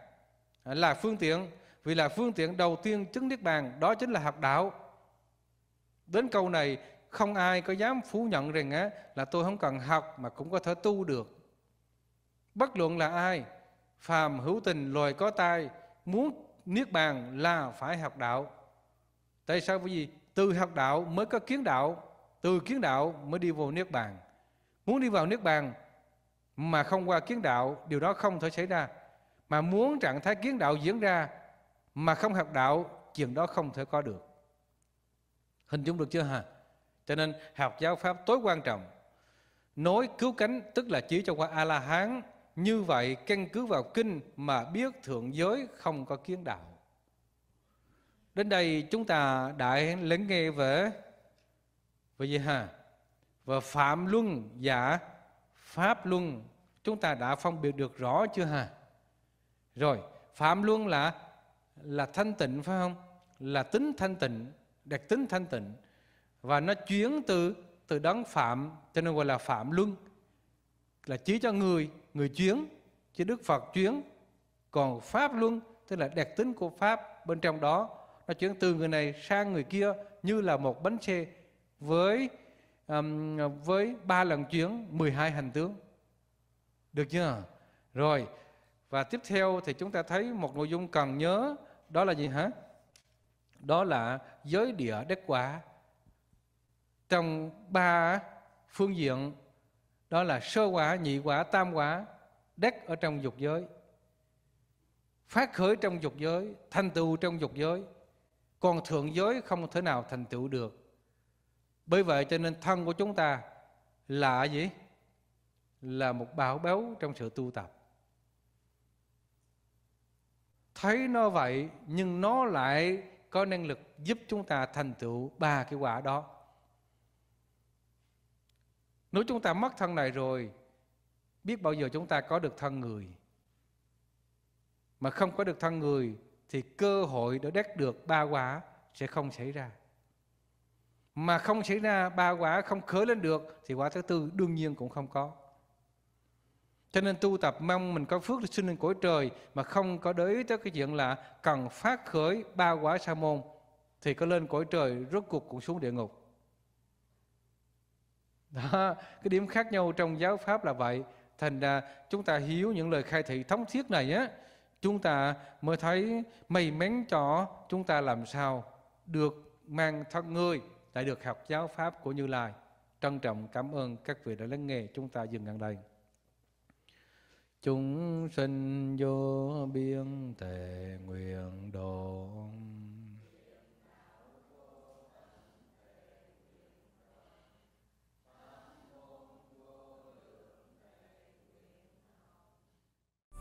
à, là phương tiện vì là phương tiện đầu tiên chứng niết bàn đó chính là học đạo đến câu này không ai có dám phủ nhận rằng á, là tôi không cần học mà cũng có thể tu được bất luận là ai phàm hữu tình loài có tai muốn niết bàn là phải học đạo tại sao bởi vì từ học đạo mới có kiến đạo từ kiến đạo mới đi vào niết bàn muốn đi vào niết bàn mà không qua kiến đạo điều đó không thể xảy ra mà muốn trạng thái kiến đạo diễn ra mà không học đạo chuyện đó không thể có được hình dung được chưa hả cho nên học giáo pháp tối quan trọng nối cứu cánh tức là chỉ cho qua a la hán như vậy căn cứ vào kinh mà biết thượng giới không có kiến đạo đến đây chúng ta đã lắng nghe về về gì hả và phạm luân giả pháp luân chúng ta đã phân biệt được rõ chưa hả rồi phạm luân là là thanh tịnh phải không là tính thanh tịnh đặc tính thanh tịnh và nó chuyển từ từ đấng phạm cho nên gọi là phạm luân là chỉ cho người người chuyển, chứ đức phật chuyển, còn pháp luân tức là đặc tính của pháp bên trong đó nó chuyển từ người này sang người kia như là một bánh xe với um, với ba lần chuyến 12 hành tướng được chưa rồi và tiếp theo thì chúng ta thấy một nội dung cần nhớ đó là gì hả đó là giới địa đất quả trong ba phương diện đó là sơ quả nhị quả tam quả đất ở trong dục giới phát khởi trong dục giới thành tựu trong dục giới còn thượng giới không thể nào thành tựu được bởi vậy cho nên thân của chúng ta là gì là một bảo báu trong sự tu tập thấy nó vậy nhưng nó lại có năng lực giúp chúng ta thành tựu ba cái quả đó nếu chúng ta mất thân này rồi biết bao giờ chúng ta có được thân người mà không có được thân người thì cơ hội để đắc được ba quả sẽ không xảy ra mà không xảy ra ba quả không khởi lên được thì quả thứ tư đương nhiên cũng không có cho nên tu tập mong mình có phước sinh lên cõi trời mà không có để ý tới cái chuyện là cần phát khởi ba quả sa môn thì có lên cõi trời rốt cuộc cũng xuống địa ngục. Đó, cái điểm khác nhau trong giáo pháp là vậy. Thành ra chúng ta hiếu những lời khai thị thống thiết này á, chúng ta mới thấy may mắn cho chúng ta làm sao được mang thân người lại được học giáo pháp của Như Lai. Trân trọng cảm ơn các vị đã lắng nghe. Chúng ta dừng gần đây chúng sinh vô biên thể nguyện độ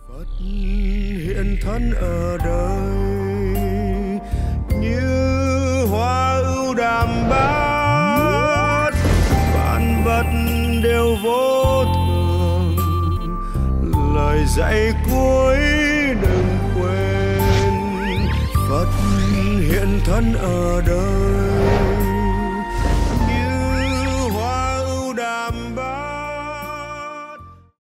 Phật hiện thân ở đời như hoa ưu đàm bát vạn vật đều vô lời dạy cuối đừng quên phật hiện thân ở đời